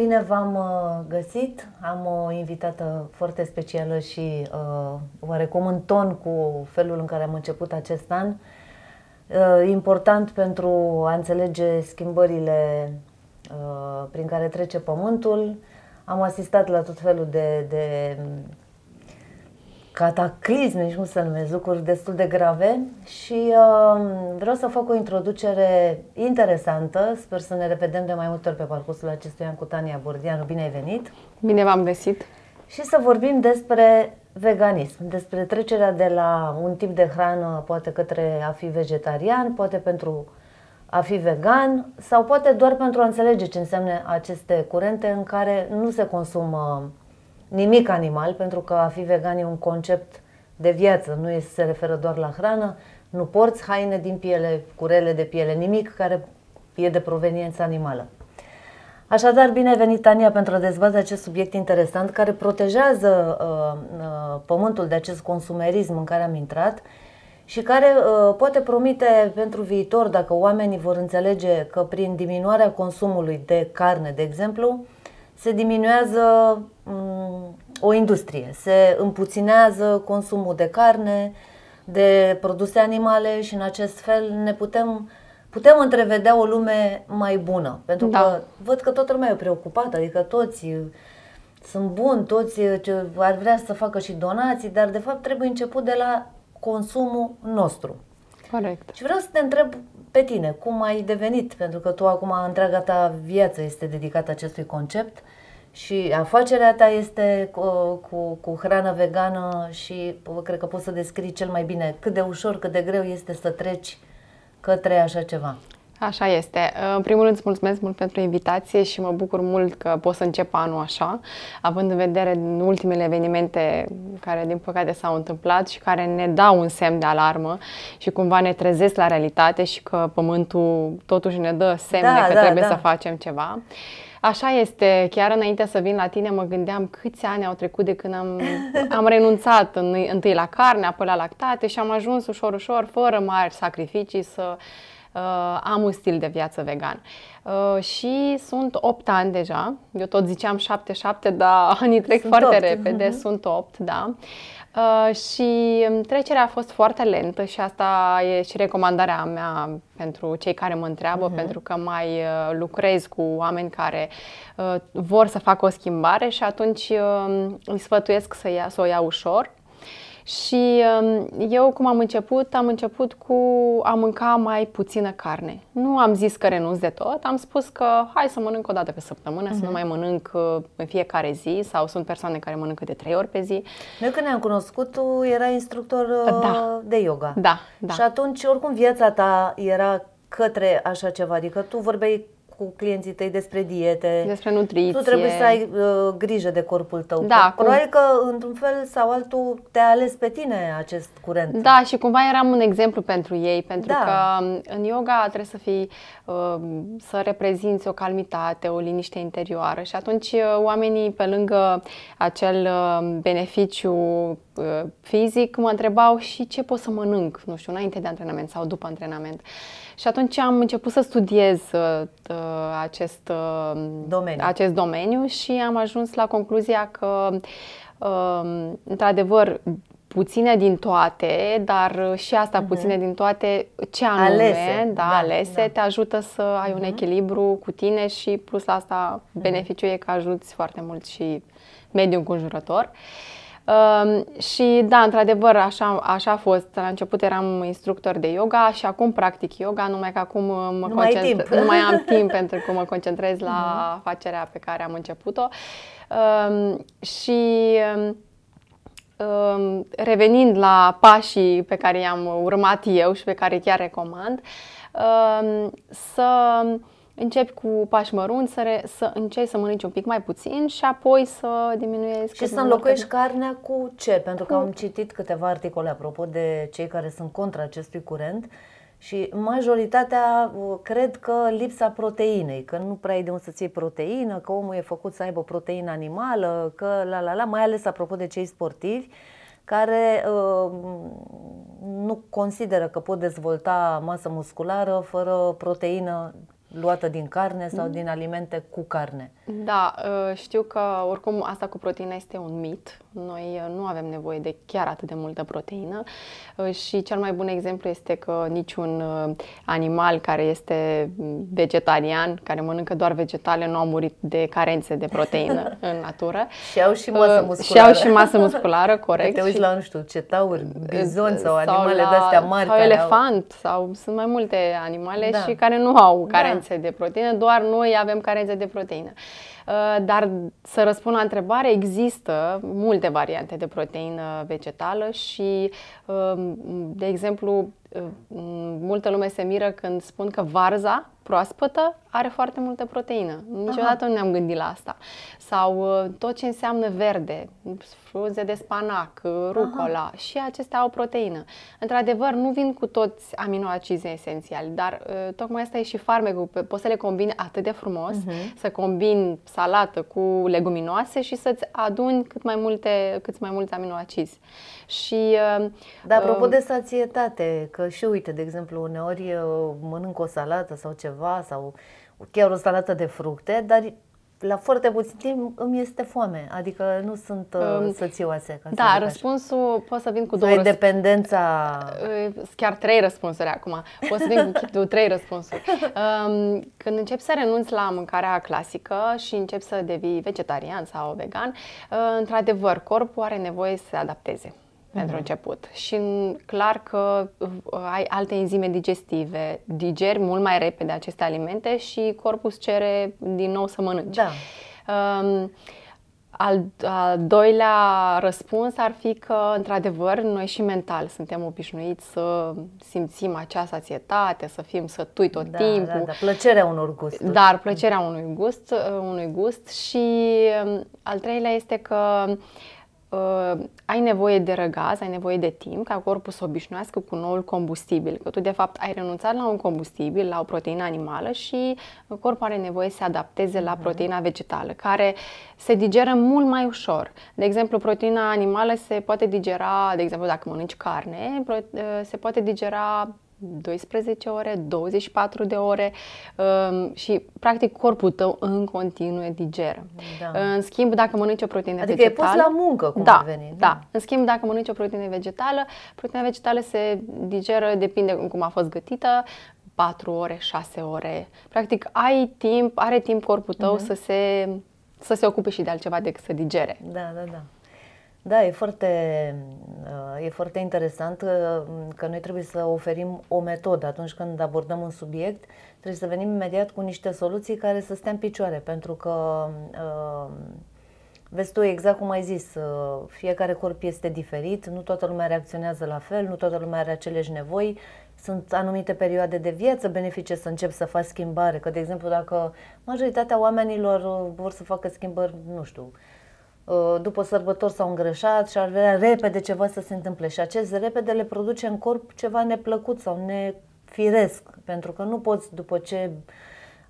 Bine v-am uh, găsit. Am o invitată foarte specială și uh, oarecum în ton cu felul în care am început acest an. Uh, important pentru a înțelege schimbările uh, prin care trece Pământul. Am asistat la tot felul de, de cataclizme, nici cum să numesc, lucruri destul de grave și uh, vreau să fac o introducere interesantă. Sper să ne revedem de mai multe ori pe parcursul acestui an cu Tania Bordianu. Bine ai venit! Bine v-am găsit! Și să vorbim despre veganism, despre trecerea de la un tip de hrană poate către a fi vegetarian, poate pentru a fi vegan sau poate doar pentru a înțelege ce înseamnă aceste curente în care nu se consumă nimic animal, pentru că a fi vegan e un concept de viață, nu este, se referă doar la hrană, nu porți haine din piele, curele de piele, nimic care e de proveniență animală. Așadar, bine ai venit, Tania, pentru a dezbate acest subiect interesant care protejează uh, uh, pământul de acest consumerism în care am intrat și care uh, poate promite pentru viitor, dacă oamenii vor înțelege că prin diminuarea consumului de carne, de exemplu, uh, se diminuează mm, o industrie, se împuținează consumul de carne, de produse animale și în acest fel ne putem putem întrevedea o lume mai bună. Pentru da. că văd că toată lumea e preocupată, adică toți uh, sunt buni, toți uh, ce ar vrea să facă și donații, dar de fapt trebuie început de la consumul nostru. Corect. Și vreau să te întreb pe tine, cum ai devenit, pentru că tu acum întreaga ta viață este dedicată acestui concept și afacerea ta este cu, uh, cu, cu hrană vegană și uh, cred că poți să descrii cel mai bine cât de ușor, cât de greu este să treci către așa ceva. Așa este. În primul rând îți mulțumesc mult pentru invitație și mă bucur mult că pot să încep anul așa, având în vedere ultimele evenimente care din păcate s-au întâmplat și care ne dau un semn de alarmă și cumva ne trezesc la realitate și că pământul totuși ne dă semne da, că da, trebuie da. să facem ceva. Așa este. Chiar înainte să vin la tine mă gândeam câți ani au trecut de când am, am renunțat în, întâi la carne, apoi la lactate și am ajuns ușor, ușor, fără mari sacrificii să uh, am un stil de viață vegan. Uh, Și sunt 8 ani deja, eu tot ziceam 7-7, dar anii trec sunt foarte 8. repede, uh-huh. sunt 8, da. Uh, și um, trecerea a fost foarte lentă și asta e și recomandarea mea pentru cei care mă întreabă, uh-huh. pentru că mai uh, lucrez cu oameni care uh, vor să facă o schimbare și atunci uh, îi sfătuiesc să, ia, să o ia ușor și um, eu, cum am început, am început cu a mânca mai puțină carne. Nu am zis că renunț de tot, am spus că hai să mănânc o dată pe săptămână, uh-huh. să nu mhm. mai mănânc uh, în fiecare zi sau sunt persoane care mănâncă de trei ori pe zi. Noi când ne-am cunoscut, tu erai instructor uh, da. de yoga. Da, da. Și atunci, oricum, viața ta era către așa ceva, adică tu vorbeai cu clienții tăi despre diete, despre nutriție. Tu trebuie să ai uh, grijă de corpul tău. Da, că, probabil că într-un fel sau altul te-a ales pe tine acest curent. Da, și cumva eram un exemplu pentru ei, pentru da. că um, în yoga trebuie să fii uh, să reprezinți o calmitate, o liniște interioară și atunci uh, oamenii pe lângă acel uh, beneficiu uh, fizic mă întrebau și ce pot să mănânc, nu știu, înainte de antrenament sau după antrenament. Și atunci am început să studiez uh, uh Uh, acest uh, domeniu. acest domeniu și am ajuns la concluzia că, um, într-adevăr, puține din toate, dar și asta uh-huh. puține din toate, ce anume, alese, da, da, alese, da. te ajută să ai uh-huh. un mhm. echilibru cu tine și plus la asta mhm. beneficiu uh-huh. e că ajuți foarte mult și mediul înconjurător. Uh, Ehm, și da, într-adevăr, așa, așa a fost. La început eram instructor de yoga și acum practic yoga, numai că acum uh, mă nu, mai, timp. nu mai am timp pentru că mă concentrez la afacerea mhm. pe care am început-o. Ehm, și ehm, revenind la pașii pe care i-am urmat eu și pe care chiar recomand, să Începi cu pași mărunți, să, re, să încerci să mănânci un pic mai puțin și apoi să diminuezi. Și să înlocuiești de... carnea cu ce? Pentru că cu... am citit câteva articole apropo de cei care sunt contra acestui curent și majoritatea uh, cred că lipsa proteinei, că nu prea ai de unde să-ți iei proteină, că omul e făcut să aibă proteină animală, că la la la, mai ales apropo de cei sportivi care uh, nu consideră că pot dezvolta masă musculară fără proteină luată din carne sau mm. din alimente cu carne. Da, uh, știu că oricum asta cu proteina este un mit. Noi uh, nu avem nevoie de chiar atât de multă proteină uh, și cel mai bun exemplu este că niciun animal care este mm, vegetarian, care mănâncă doar vegetale, nu a murit de carențe de proteină în natură. și au și masă musculară. Și au și masă musculară, corect. te uiți la, nu știu, cetauri, bizon sau, sau animale de astea mari. Sau elefant, au... sau sunt mai multe animale da. și care nu au da. carențe da. de proteină, doar noi avem carențe de proteină. Uh, dar să răspund la întrebare, există multe variante de proteină vegetală și, uh, de exemplu, uh, multă lume se miră când spun că varza proaspătă are foarte multă proteină. Niciodată Aha. nu ne-am gândit la asta. Sau uh, tot ce înseamnă verde, frunze de spanac, uh, rucola, Aha. și acestea au proteină. Într-adevăr, nu vin cu toți aminoacizi esențiali, dar uh, tocmai asta e și farmecul. Poți să le combini atât de frumos, uh-huh. să combini salată cu leguminoase și să-ți aduni cât mai multe, cât mai mulți aminoacizi. Și, dar apropo uh, de sațietate, că și uite, de exemplu, uneori mănânc o salată sau ceva, ceva sau chiar o salată de fructe, dar la foarte puțin timp îmi este foame, adică nu sunt um, sățioase. Ca da, să răspunsul așa. pot să vin cu două dependența... Chiar trei răspunsuri acum. Pot să vin cu trei răspunsuri. Um, când începi să renunți la mâncarea clasică și începi să devii vegetarian sau vegan, uh, într-adevăr, corpul are nevoie să se adapteze. Mhm. pentru început. Și clar că uh, ai alte enzime digestive, digeri mult mai repede aceste alimente și corpul îți cere din nou să mănânci. Da. Um, al, al doilea răspuns ar fi că, într-adevăr, noi și mental suntem obișnuiți să simțim acea sațietate, să fim sătui tot da, timpul. Da, da, plăcerea unor gust. Dar plăcerea unui gust, uh, unui gust și um, al treilea este că uh, uh, ai nevoie de răgaz, ai nevoie de timp ca corpul să obișnuiască cu noul combustibil. Că tu, de fapt, ai renunțat la un combustibil, la o proteină animală și corpul are nevoie să se adapteze la mhm. proteina vegetală, care se digeră mult mai ușor. De exemplu, proteina animală se poate digera, de exemplu, dacă mănânci carne, uh, se poate digera 12 ore, 24 de ore um, și practic corpul tău în continuu digeră. Da. În schimb, dacă mănânci o proteină adică vegetală... Adică e pus la muncă, cum da, veni. Da. da. În schimb, dacă mănânci o proteină vegetală, proteina vegetală se digeră, depinde cum a fost gătită, 4 ore, 6 ore. Practic, ai timp, are timp corpul tău uh-huh. să se să se ocupe și de altceva decât să digere. Da, da, da. Da, e foarte, uh, e foarte interesant uh, că noi trebuie să oferim o metodă atunci când abordăm un subiect, trebuie să venim imediat cu niște soluții care să stea în picioare, pentru că uh, vezi tu exact cum ai zis, fiecare corp este diferit, nu toată lumea reacționează la fel, nu toată lumea are aceleași nevoi, sunt anumite perioade de viață benefice să încep să faci schimbare, că de exemplu dacă majoritatea oamenilor vor să facă schimbări, nu știu, Uh, după sărbători s-au îngreșat și ar vrea repede ceva să se întâmple. Și acest repede le produce în corp ceva neplăcut sau nefiresc, pentru că nu poți după ce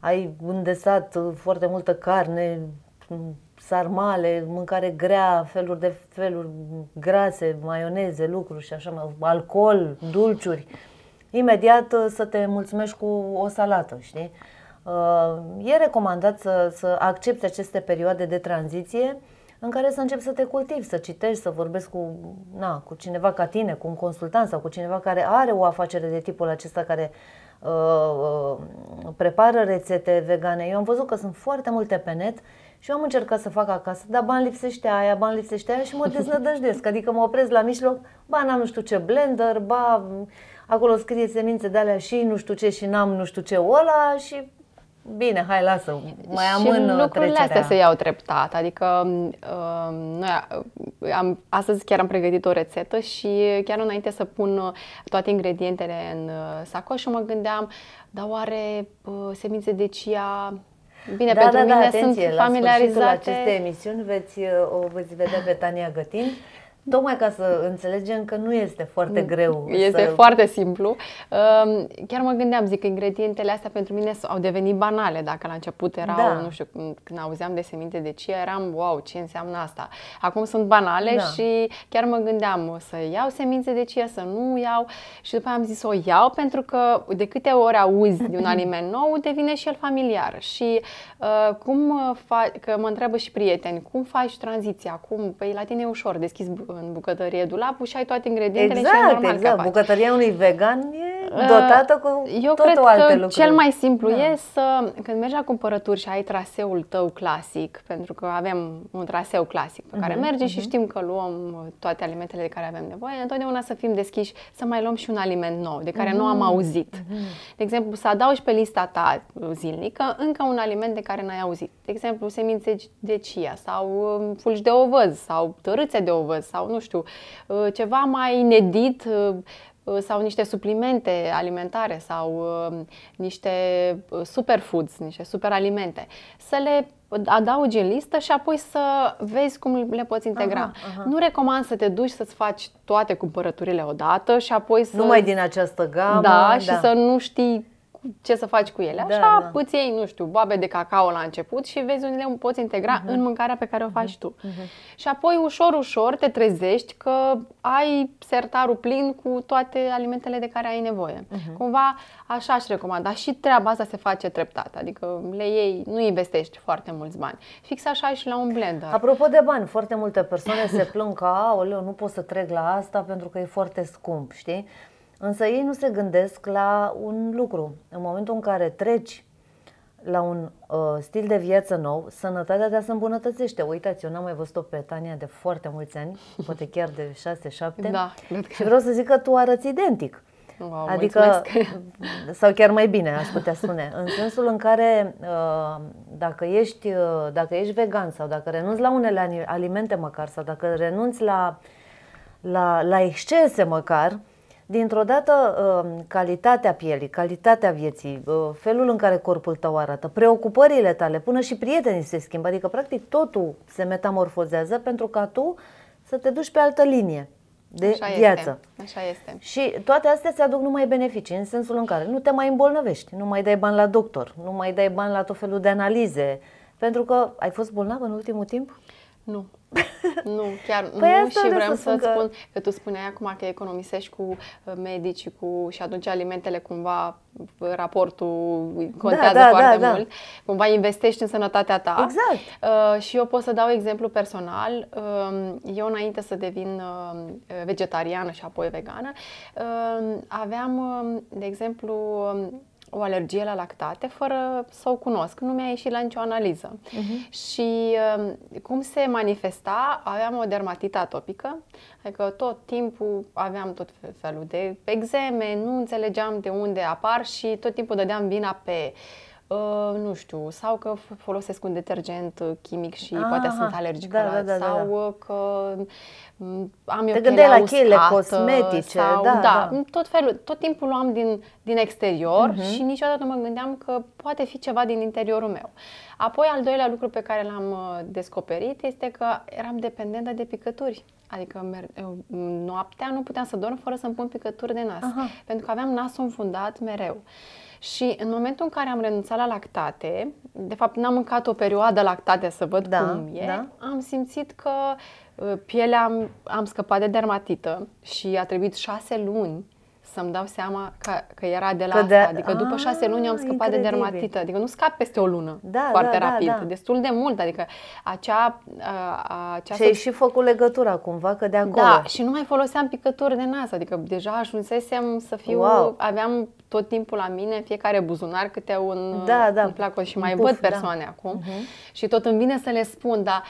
ai îndesat uh, foarte multă carne, mm, sarmale, mâncare grea, feluri de feluri grase, maioneze, lucruri și așa mai, alcool, dulciuri, imediat uh, să te mulțumești cu o salată, știi? E recomandat să, să accepti aceste perioade de tranziție în care să începi să te cultivi, să citești, să vorbești cu, na, cu cineva ca tine, cu un consultant sau cu cineva care are o afacere de tipul acesta care uh, uh, prepară rețete vegane. Eu am văzut că sunt foarte multe pe net și eu am încercat să fac acasă, dar bani lipsește aia, bani lipsește aia și mă deznădăjdesc. Adică mă opresc la mijloc, ba n-am nu știu ce blender, ba acolo scrie semințe de alea și nu știu ce și n-am nu știu ce ăla și bine, hai, lasă, mai amână și lucrurile trecerea. astea se iau treptat, adică um, uh, noi am, astăzi chiar am pregătit o rețetă și chiar înainte să pun uh, toate ingredientele în uh, sacoș, mă gândeam, dar oare uh, semințe de chia Bine, da, pentru da, da mine da, atenție, sunt familiarizate. La aceste emisiuni veți, uh, o veți vedea pe Tania Gătin Tocmai ca să înțelegem că nu este foarte greu. Este să... foarte simplu. Ehm, chiar mă gândeam, zic că ingredientele astea pentru mine au devenit banale. Dacă la început erau, da. nu știu, când auzeam de seminte de chia, eram, wow, ce înseamnă asta? Acum sunt banale da. și chiar mă gândeam să iau semințe de chia, să nu iau. Și după am zis, o iau pentru că de câte ori auzi de un aliment nou, devine și el familiar. Și uh, cum uh, faci, că mă întreabă și prieteni, cum faci tranziția? Cum? Păi la tine e ușor, deschizi în bucătărie dulapul și ai toate ingredientele exact, și ai exact, normal Exact, bucătăria unui vegan e uh, dotată cu Eu totul cred alte că lucruri. cel mai simplu da. e să, când mergi la cumpărături și ai traseul tău clasic, pentru că avem un traseu clasic pe care uh-huh, mhm, mergem uh-huh. și mhm. știm că luăm toate alimentele de care avem nevoie, întotdeauna să fim deschiși să mai luăm și un aliment nou, de care uh-huh. nu am mhm, auzit. Uh-huh. De exemplu, să adaugi pe lista ta zilnică încă un aliment de care n-ai auzit. De exemplu, semințe de chia sau um, fulgi de ovăz sau tărâțe de ovăz sau sau nu știu, uh, ceva mai inedit uh, uh, sau niște suplimente alimentare sau niște superfoods, niște superalimente. Să le adaugi în listă și apoi să vezi cum le poți integra. Aha, aha. Nu recomand să te duci să-ți faci toate cumpărăturile odată și apoi să... Numai din această gamă. Da, și da. să nu știi ce să faci cu ele. Da, Așa da. îți iei, nu știu, boabe de cacao la început și vezi unde le poți integra uh-huh. în mâncarea pe care o faci uh-huh. tu. Uh-huh. Și apoi ușor, ușor te trezești că ai sertarul plin cu toate alimentele de care ai nevoie. Uh-huh. Cumva așa aș recomanda și treaba asta se face treptat, adică le iei, nu investești foarte mulți bani. Fix așa și la un blender. Apropo de bani, foarte multe persoane se plâng că, aoleu, nu pot să trec la asta pentru că e foarte scump, știi? Însă ei nu se gândesc la un lucru. În momentul în care treci la un uh, stil de viață nou, sănătatea ta se îmbunătățește. Uitați, eu n-am mai văzut-o pe Tania de foarte mulți ani, poate chiar de 6-7. Da, Și vreau să zic că tu arăți identic. Wow, adică, mulțumesc. sau chiar mai bine, aș putea spune, în sensul în care uh, dacă ești, uh, dacă ești vegan sau dacă renunți la unele alimente măcar sau dacă renunți la, la, la excese măcar, dintr-o dată uh, calitatea pielii, calitatea vieții, uh, felul în care corpul tău arată, preocupările tale, până și prietenii se schimbă, adică practic totul se metamorfozează pentru ca tu să te duci pe altă linie de Așa viață. Este. Așa este. Și toate astea se aduc numai beneficii, în sensul în care nu te mai îmbolnăvești, nu mai dai bani la doctor, nu mai dai bani la tot felul de analize, pentru că ai fost bolnav în ultimul timp? Nu. nu, chiar păi nu și vreau să că... spun că tu spuneai acum că economisești cu uh, medici cu, și atunci alimentele cumva, uh, raportul contează da, da, foarte da, da. mult, da. cumva investești în sănătatea ta. Exact. Uh, și eu pot să dau exemplu personal. Uh, eu înainte să devin uh, vegetariană și apoi vegană, uh, aveam, uh, de exemplu, uh, o alergie la lactate fără să o cunosc. Nu mi-a ieșit la nicio analiză. Uh-huh. Și um, cum se manifesta? Aveam o dermatită atopică, adică tot timpul aveam tot felul de exeme, nu înțelegeam de unde apar și tot timpul dădeam vina pe uh, Uh, nu știu, sau că folosesc un detergent chimic și Aha, poate sunt alergic da, da, da, da, sau da. Uh, că mm, am eu Te la chile cosmetice, sau, da, da, da. Mm, tot, felul, tot timpul luam din, din exterior uh-huh. și niciodată nu mă gândeam că poate fi ceva din interiorul meu. Apoi, al doilea lucru pe care l-am uh, descoperit este că eram dependentă de picături. Adică mm, noaptea nu puteam să dorm fără să-mi pun picături de nas, Aha. pentru că aveam nasul înfundat mereu. Și în momentul în care am renunțat la lactate, de fapt n-am mâncat o perioadă lactate să văd da, cum e, da. am simțit că uh, pielea am, am scăpat de dermatită și a trebuit șase luni să-mi dau seama că, că era de la că de, asta. Adică a, după ah, șase luni am scăpat incredibil. de dermatită. Adică nu scap peste o lună da, da foarte da, rapid, da, da. destul de mult. Adică acea... A, acea și ai și făcut legătura cumva, că de da, acolo. Da, și nu mai foloseam picături de nas. Adică deja ajunsesem să fiu... Wow. Aveam tot timpul la mine, fiecare buzunar câte un, da, da. un placot și mai Puf, văd da. persoane da. acum. Uh-huh. Și tot îmi vine să le spun, dar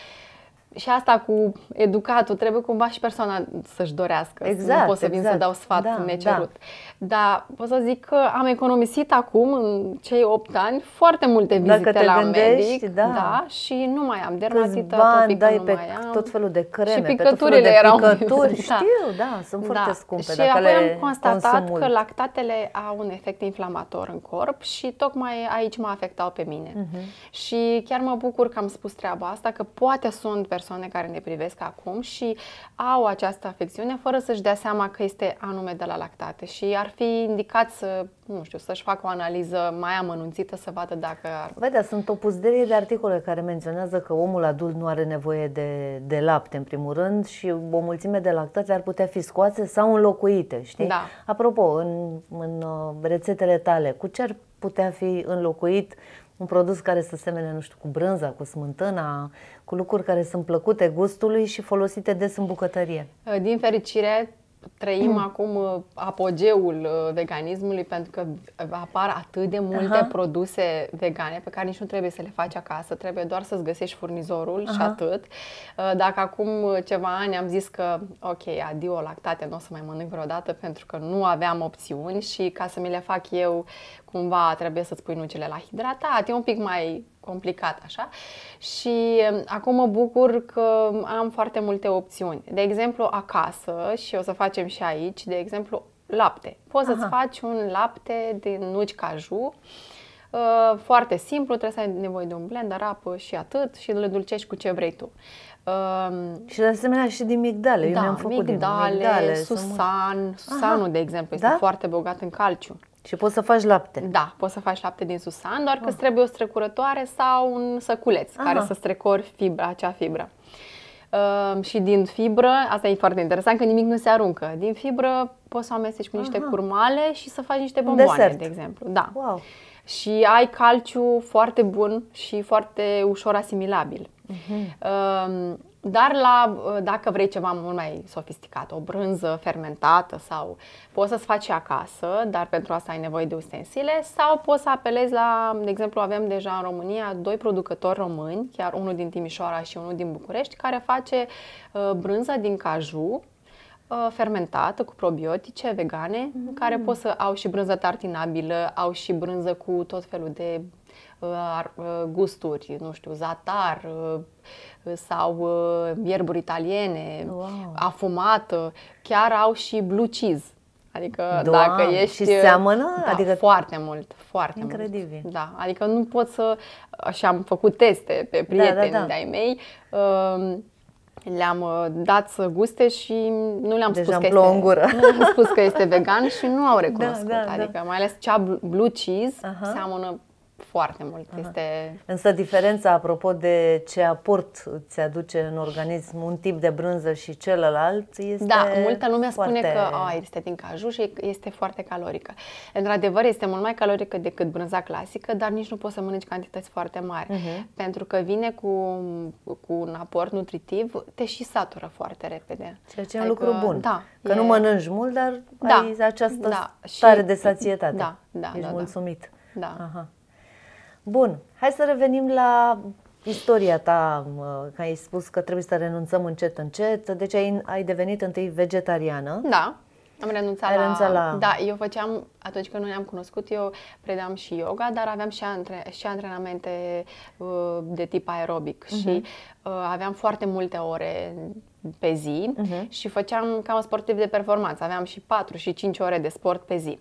și asta cu educatul, trebuie cumva și persoana să-și dorească. Exact, nu pot să vin exact. să dau sfat da, necerut. Da. Dar pot să zic că am economisit acum, în cei 8 ani, foarte multe vizite Dacă la gândești, medic. Da. da. Și nu mai am dermatită bani dai pe am. tot felul de creme, și picăturile pe tot felul de picături. Erau, da. știu, da, sunt da. foarte scumpe. Și dacă apoi am constatat că mult. lactatele au un efect inflamator în corp și tocmai aici mă afectau pe mine. Uh-huh. Și chiar mă bucur că am spus treaba asta, că poate sunt persoane care ne privesc acum și au această afecțiune fără să-și dea seama că este anume de la lactate și ar fi indicat să, nu știu, să-și facă o analiză mai amănunțită să vadă dacă ar... Vedea, păi sunt o puzderie de articole care menționează că omul adult nu are nevoie de, de lapte, în primul rând, și o mulțime de lactate ar putea fi scoase sau înlocuite, știi? Da. Apropo, în, în uh, rețetele tale, cu ce ar putea fi înlocuit un produs care să semene, nu știu, cu brânza, cu smântâna, cu lucruri care sunt plăcute gustului și folosite des în bucătărie. Din fericire, trăim mm. acum uh, apogeul uh, veganismului pentru că apar atât de multe Aha. produse vegane pe care nici nu trebuie să le faci acasă, trebuie doar să-ți găsești furnizorul Aha. și atât. Uh, dacă acum ceva ani am zis că ok, adio lactate, nu o să mai mănânc vreodată pentru că nu aveam opțiuni și ca să mi le fac eu cumva trebuie să-ți pui nucele la hidratat, e un pic mai complicat așa și um, acum mă bucur că am foarte multe opțiuni. De exemplu, acasă și o să facem și aici, de exemplu, lapte. Poți Aha. să-ți faci un lapte din nuci caju uh, foarte simplu, trebuie să ai nevoie de un blender, apă și atât și le dulcești cu ce vrei tu. Um, și de asemenea și din migdale. Da, Eu mi-am făcut migdale, din migdale, susan, susanul Aha. de exemplu este da? foarte bogat în calciu. Și poți să faci lapte. Da, poți să faci lapte din susan, doar că ah. trebuie o strecurătoare sau un săculeț Aha. care să strecori fibra, acea fibră. Uh, și din fibră, asta e foarte interesant, că nimic nu se aruncă. Din fibră poți să amesteci cu niște Aha. curmale și să faci niște bomboane, Desert. de exemplu. Da. Wow. Și ai calciu foarte bun și foarte ușor asimilabil. Uh-huh. Dar la, dacă vrei ceva mult mai sofisticat, o brânză fermentată sau poți să-ți faci acasă, dar pentru asta ai nevoie de ustensile sau poți să apelezi la, de exemplu, avem deja în România doi producători români, chiar unul din Timișoara și unul din București, care face uh, brânză din caju uh, fermentată cu probiotice vegane, mm. care pot să au și brânză tartinabilă, au și brânză cu tot felul de Uh, uh, gusturi, nu știu, zatar uh, sau ierburi italiene, wow. afumată, chiar au și blue cheese. Adică Doamne, dacă ești... Și seamănă? Da, adică... Foarte mult, foarte Incredibil. mult. Da, adică nu pot să... Și am făcut teste pe prieteni da, da, da. de-ai mei. Um, le-am dat să guste și nu le-am Deja spus că este, Nu am spus că este vegan și nu au da, recunoscut. Da, da, adică da. mai ales cea blue cheese uh-huh. seamănă foarte mult. Aha. Este... Însă diferența, apropo de ce aport îți aduce în organism un tip de brânză și celălalt, este Da, multă lume foarte... spune că a, este din caju și este foarte calorică. Într-adevăr, este mult mai calorică decât brânza clasică, dar nici nu poți să mănânci cantități foarte mari, uh-huh. pentru că vine cu, cu un aport nutritiv, te și satură foarte repede. Ceea ce e adică, un lucru bun. Da, că e... nu mănânci mult, dar da, ai această da, stare și... de sațietate. Da, da, Ești da, da. mulțumit. Da. Aha. Bun, hai să revenim la istoria ta, că ai spus că trebuie să renunțăm încet, încet. Deci ai, ai devenit întâi vegetariană. Da, am renunțat, ai la... renunțat la... Da, eu făceam, atunci când noi ne-am cunoscut, eu predam și yoga, dar aveam și, antre, și antrenamente uh, de tip aerobic uh-huh. și uh, aveam foarte multe ore pe zi uh-huh. și făceam ca un sportiv de performanță. Aveam și 4 și 5 ore de sport pe zi.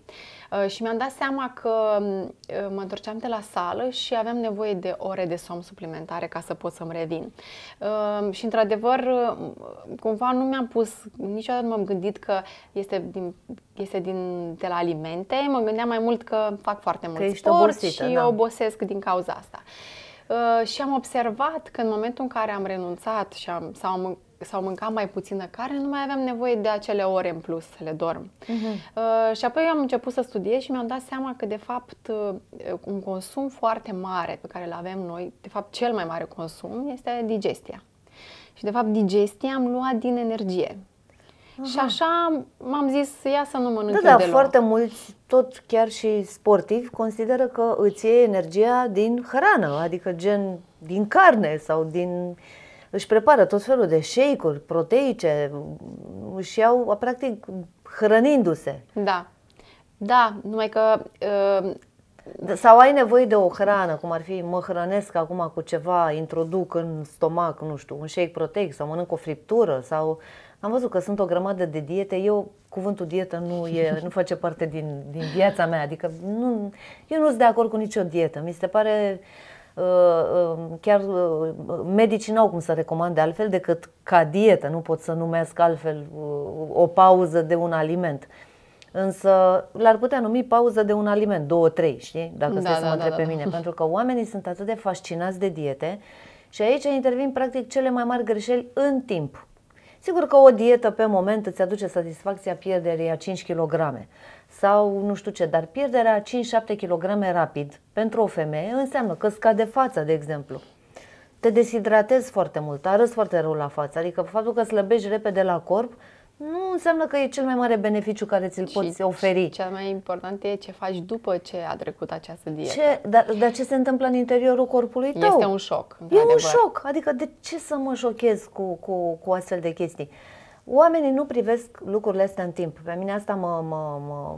Uh, și mi-am dat seama că uh, mă întorceam de la sală și aveam nevoie de ore de somn suplimentare ca să pot să-mi revin. Uh, și într-adevăr, uh, cumva nu mi-am pus, niciodată nu m-am gândit că este din, este din, de la alimente. Mă gândeam mai mult că fac foarte mult că sport obosită, și da. obosesc din cauza asta. Uh, și am observat că în momentul în care am renunțat și am, sau am sau mâncam mai puțină carne, nu mai aveam nevoie de acele ore în plus să le dorm. Uh-huh. Uh, și apoi am început să studiez și mi-am dat seama că, de fapt, uh, un consum foarte mare pe care îl avem noi, de fapt, cel mai mare consum este digestia. Și, de fapt, digestia am luat din energie. Aha. Și așa m-am zis, ia să nu mănânc Da, da, deloc. foarte mulți, tot chiar și sportivi, consideră că îți iei energia din hrană, adică gen din carne sau din își prepară tot felul de shake-uri proteice și au, practic, hrănindu-se. Da. Da, numai că... Uh... Sau ai nevoie de o hrană, cum ar fi mă hrănesc acum cu ceva, introduc în stomac, nu știu, un shake proteic sau mănânc o friptură sau... Am văzut că sunt o grămadă de diete. Eu, cuvântul dietă nu, e, nu face parte din, din viața mea. Adică nu, eu nu sunt de acord cu nicio dietă. Mi se pare uh, Uh, uh, chiar uh, medicii n-au cum să recomande altfel decât ca dietă, nu pot să numesc altfel o pauză de un aliment. Însă l-ar putea numi pauză de un aliment, două, trei, știi? Dacă da, stai da, să mă da, întreb da, pe da. mine. Pentru că oamenii sunt atât de fascinați de diete și aici intervin practic cele mai mari greșeli în timp. Sigur că o dietă pe moment îți aduce satisfacția pierderii a 5 kg sau nu știu ce, dar pierderea 5-7 kg rapid pentru o femeie înseamnă că scade fața, de exemplu. Te deshidratezi foarte mult, arăți foarte rău la față, adică faptul că slăbești repede la corp nu înseamnă că e cel mai mare beneficiu care ți-l poți și oferi. Cel mai important e ce faci după ce a trecut această dietă. Ce, dar, dar ce se întâmplă în interiorul corpului tău? Este un șoc. E adevăr. un șoc. Adică de ce să mă șochez cu, cu, cu astfel de chestii? Oamenii nu privesc lucrurile astea în timp. Pe mine asta mă, mă, mă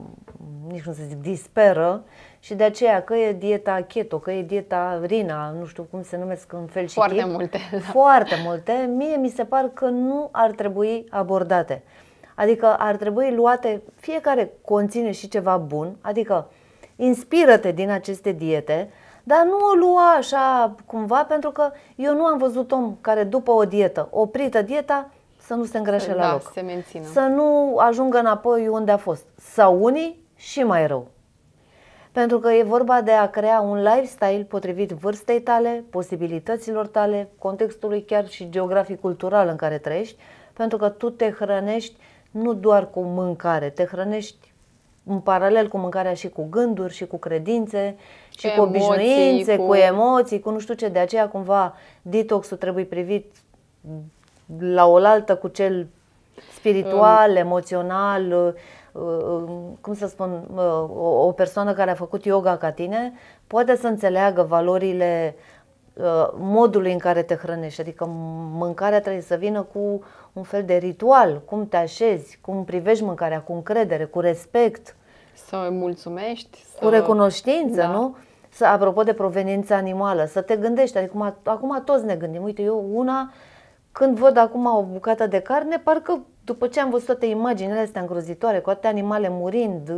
nici nu să zic, disperă și de aceea că e dieta keto, că e dieta rina, nu știu cum se numesc în fel și Foarte chip, multe. Da. Foarte multe. Mie mi se par că nu ar trebui abordate. Adică ar trebui luate, fiecare conține și ceva bun, adică inspirate din aceste diete, dar nu o lua așa cumva, pentru că eu nu am văzut om care după o dietă, oprită dieta, să nu se îngrașe da, la loc. Se mențină. Să nu ajungă înapoi unde a fost. Sau unii și mai rău pentru că e vorba de a crea un lifestyle potrivit vârstei tale, posibilităților tale, contextului chiar și geografic-cultural în care trăiești, pentru că tu te hrănești nu doar cu mâncare, te hrănești în paralel cu mâncarea și cu gânduri și cu credințe și cu, cu obișnuințe, cu... cu emoții, cu nu știu ce, de aceea cumva detoxul trebuie privit la oaltă cu cel spiritual, mm. emoțional, Uh, cum să spun, uh, o persoană care a făcut yoga ca tine poate să înțeleagă valorile uh, modului în care te hrănești, adică mâncarea trebuie să vină cu un fel de ritual, cum te așezi, cum privești mâncarea, cu încredere, cu respect. Să îi mulțumești. Să... Cu recunoștință, da. nu? Să, apropo de proveniența animală, să te gândești, adică acum toți ne gândim, uite eu una, când văd acum o bucată de carne, parcă după ce am văzut toate imaginele astea îngrozitoare, cu toate animale murind,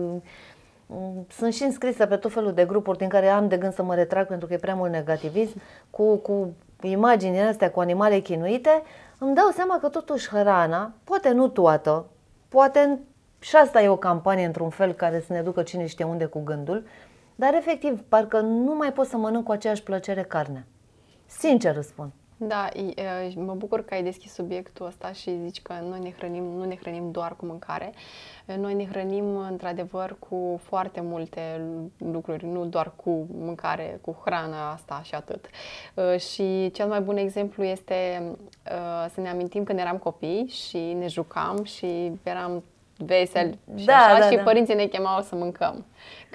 mm, sunt și înscrisă pe tot felul de grupuri din care am de gând să mă retrag pentru că e prea mult negativism, cu, cu imaginile astea cu animale chinuite, îmi dau seama că totuși hrana, poate nu toată, poate și asta e o campanie într-un fel care să ne ducă cine știe unde cu gândul, dar efectiv, parcă nu mai pot să mănânc cu aceeași plăcere carne. Sincer răspund. Da, mă bucur că ai deschis subiectul ăsta și zici că noi ne hrănim, nu ne hrănim doar cu mâncare. Noi ne hrănim într-adevăr cu foarte multe lucruri, nu doar cu mâncare, cu hrana asta și atât. Și cel mai bun exemplu este să ne amintim când eram copii și ne jucam și eram vesel da, și da, așa, da, și da. părinții ne chemau să mâncăm.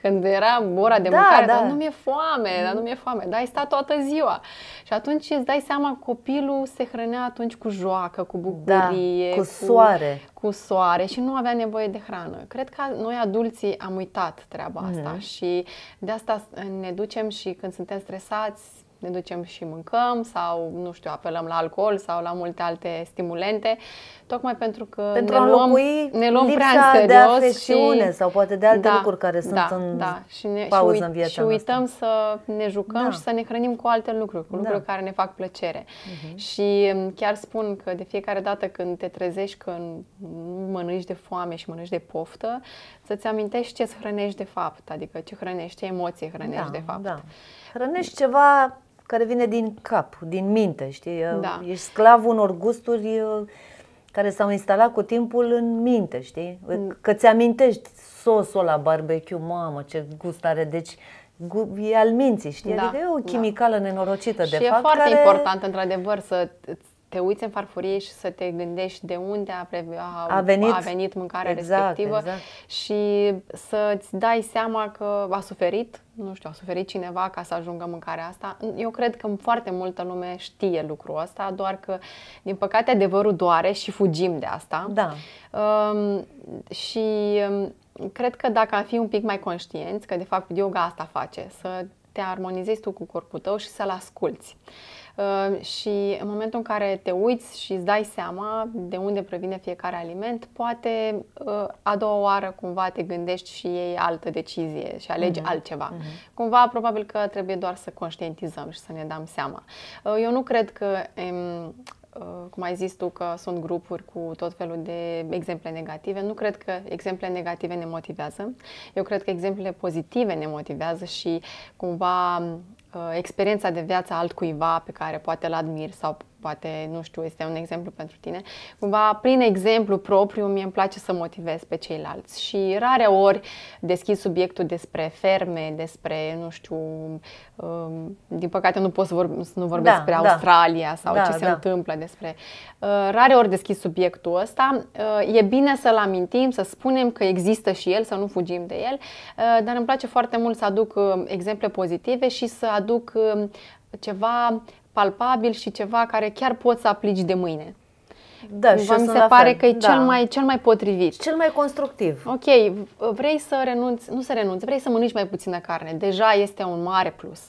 Când era ora de da, mâncare, da. dar nu mi-e foame, dar nu mi-e foame, dar ai stat toată ziua. Și atunci îți dai seama, copilul se hrănea atunci cu joacă, cu bucurie, da, cu, cu soare. Cu soare și nu avea nevoie de hrană. Cred că noi adulții am uitat treaba asta mm-hmm. și de asta ne ducem și când suntem stresați, ne ducem și mâncăm sau, nu știu, apelăm la alcool sau la multe alte stimulente, tocmai pentru că pentru ne, luăm, ne luăm prea în serios de afecțiune și, sau poate de alte da, lucruri care sunt da, în da, și ne, pauză și uit, în viața Și uităm asta. să ne jucăm da. și să ne hrănim cu alte lucruri, cu da. lucruri da. care ne fac plăcere. Uh-huh. Și mm, chiar spun că de fiecare dată când te trezești, când mănânci de foame și mănânci de poftă, să-ți amintești ce-ți hrănești de fapt, adică ce hrănești, ce emoții hrănești da, de fapt. Da. Hrănești ceva care vine din cap, din minte, știi? Da. Ești sclav unor gusturi uh, care s-au instalat cu timpul în minte, știi? Că ți-amintești sosul la barbecue, mamă, ce gust are, deci e al minții, știi? Da, adică e o da. chimicală da. nenorocită, de și fapt. e foarte care... important, într-adevăr, să te uiți în farfurie și să te gândești de unde a, pre- a, a, venit, a venit mâncarea exact, respectivă exact. și să-ți dai seama că a suferit, nu știu, a suferit cineva ca să ajungă mâncarea asta. Eu cred că foarte multă lume știe lucrul ăsta, doar că, din păcate, adevărul doare și fugim de asta. Da. Um, și cred că dacă am fi un pic mai conștienți, că de fapt yoga asta face, să te armonizezi tu cu corpul tău și să-l asculți. Uh, și în momentul în care te uiți și îți dai seama de unde provine fiecare aliment, poate uh, a doua oară cumva te gândești și iei altă decizie și alegi uh-huh. altceva. Uh-huh. Cumva probabil că trebuie doar să conștientizăm și să ne dăm seama. Uh, eu nu cred că Uh, cum ai zis tu, că sunt grupuri cu tot felul de exemple negative. Nu cred că exemple negative ne motivează. Eu cred că exemplele pozitive ne motivează și cumva uh, experiența de viață altcuiva pe care poate îl admir sau poate, nu știu, este un exemplu pentru tine, cumva prin exemplu propriu mi îmi place să motivez pe ceilalți și rare ori deschid subiectul despre ferme, despre, nu știu, um, din păcate nu pot să, vorb, să nu vorbesc da, despre da. Australia sau da, ce se da. întâmplă despre... Uh, rare ori deschid subiectul ăsta, uh, e bine să-l amintim, să spunem că există și el, să nu fugim de el, uh, dar îmi place foarte mult să aduc exemple pozitive și să aduc um, ceva palpabil și ceva care chiar poți să aplici de mâine. Da, Cumva și mi se pare că e da. cel, mai, cel mai potrivit. Cel mai constructiv. Ok, vrei să renunți, nu să renunți, vrei să mănânci mai puțină carne. Deja este un mare plus.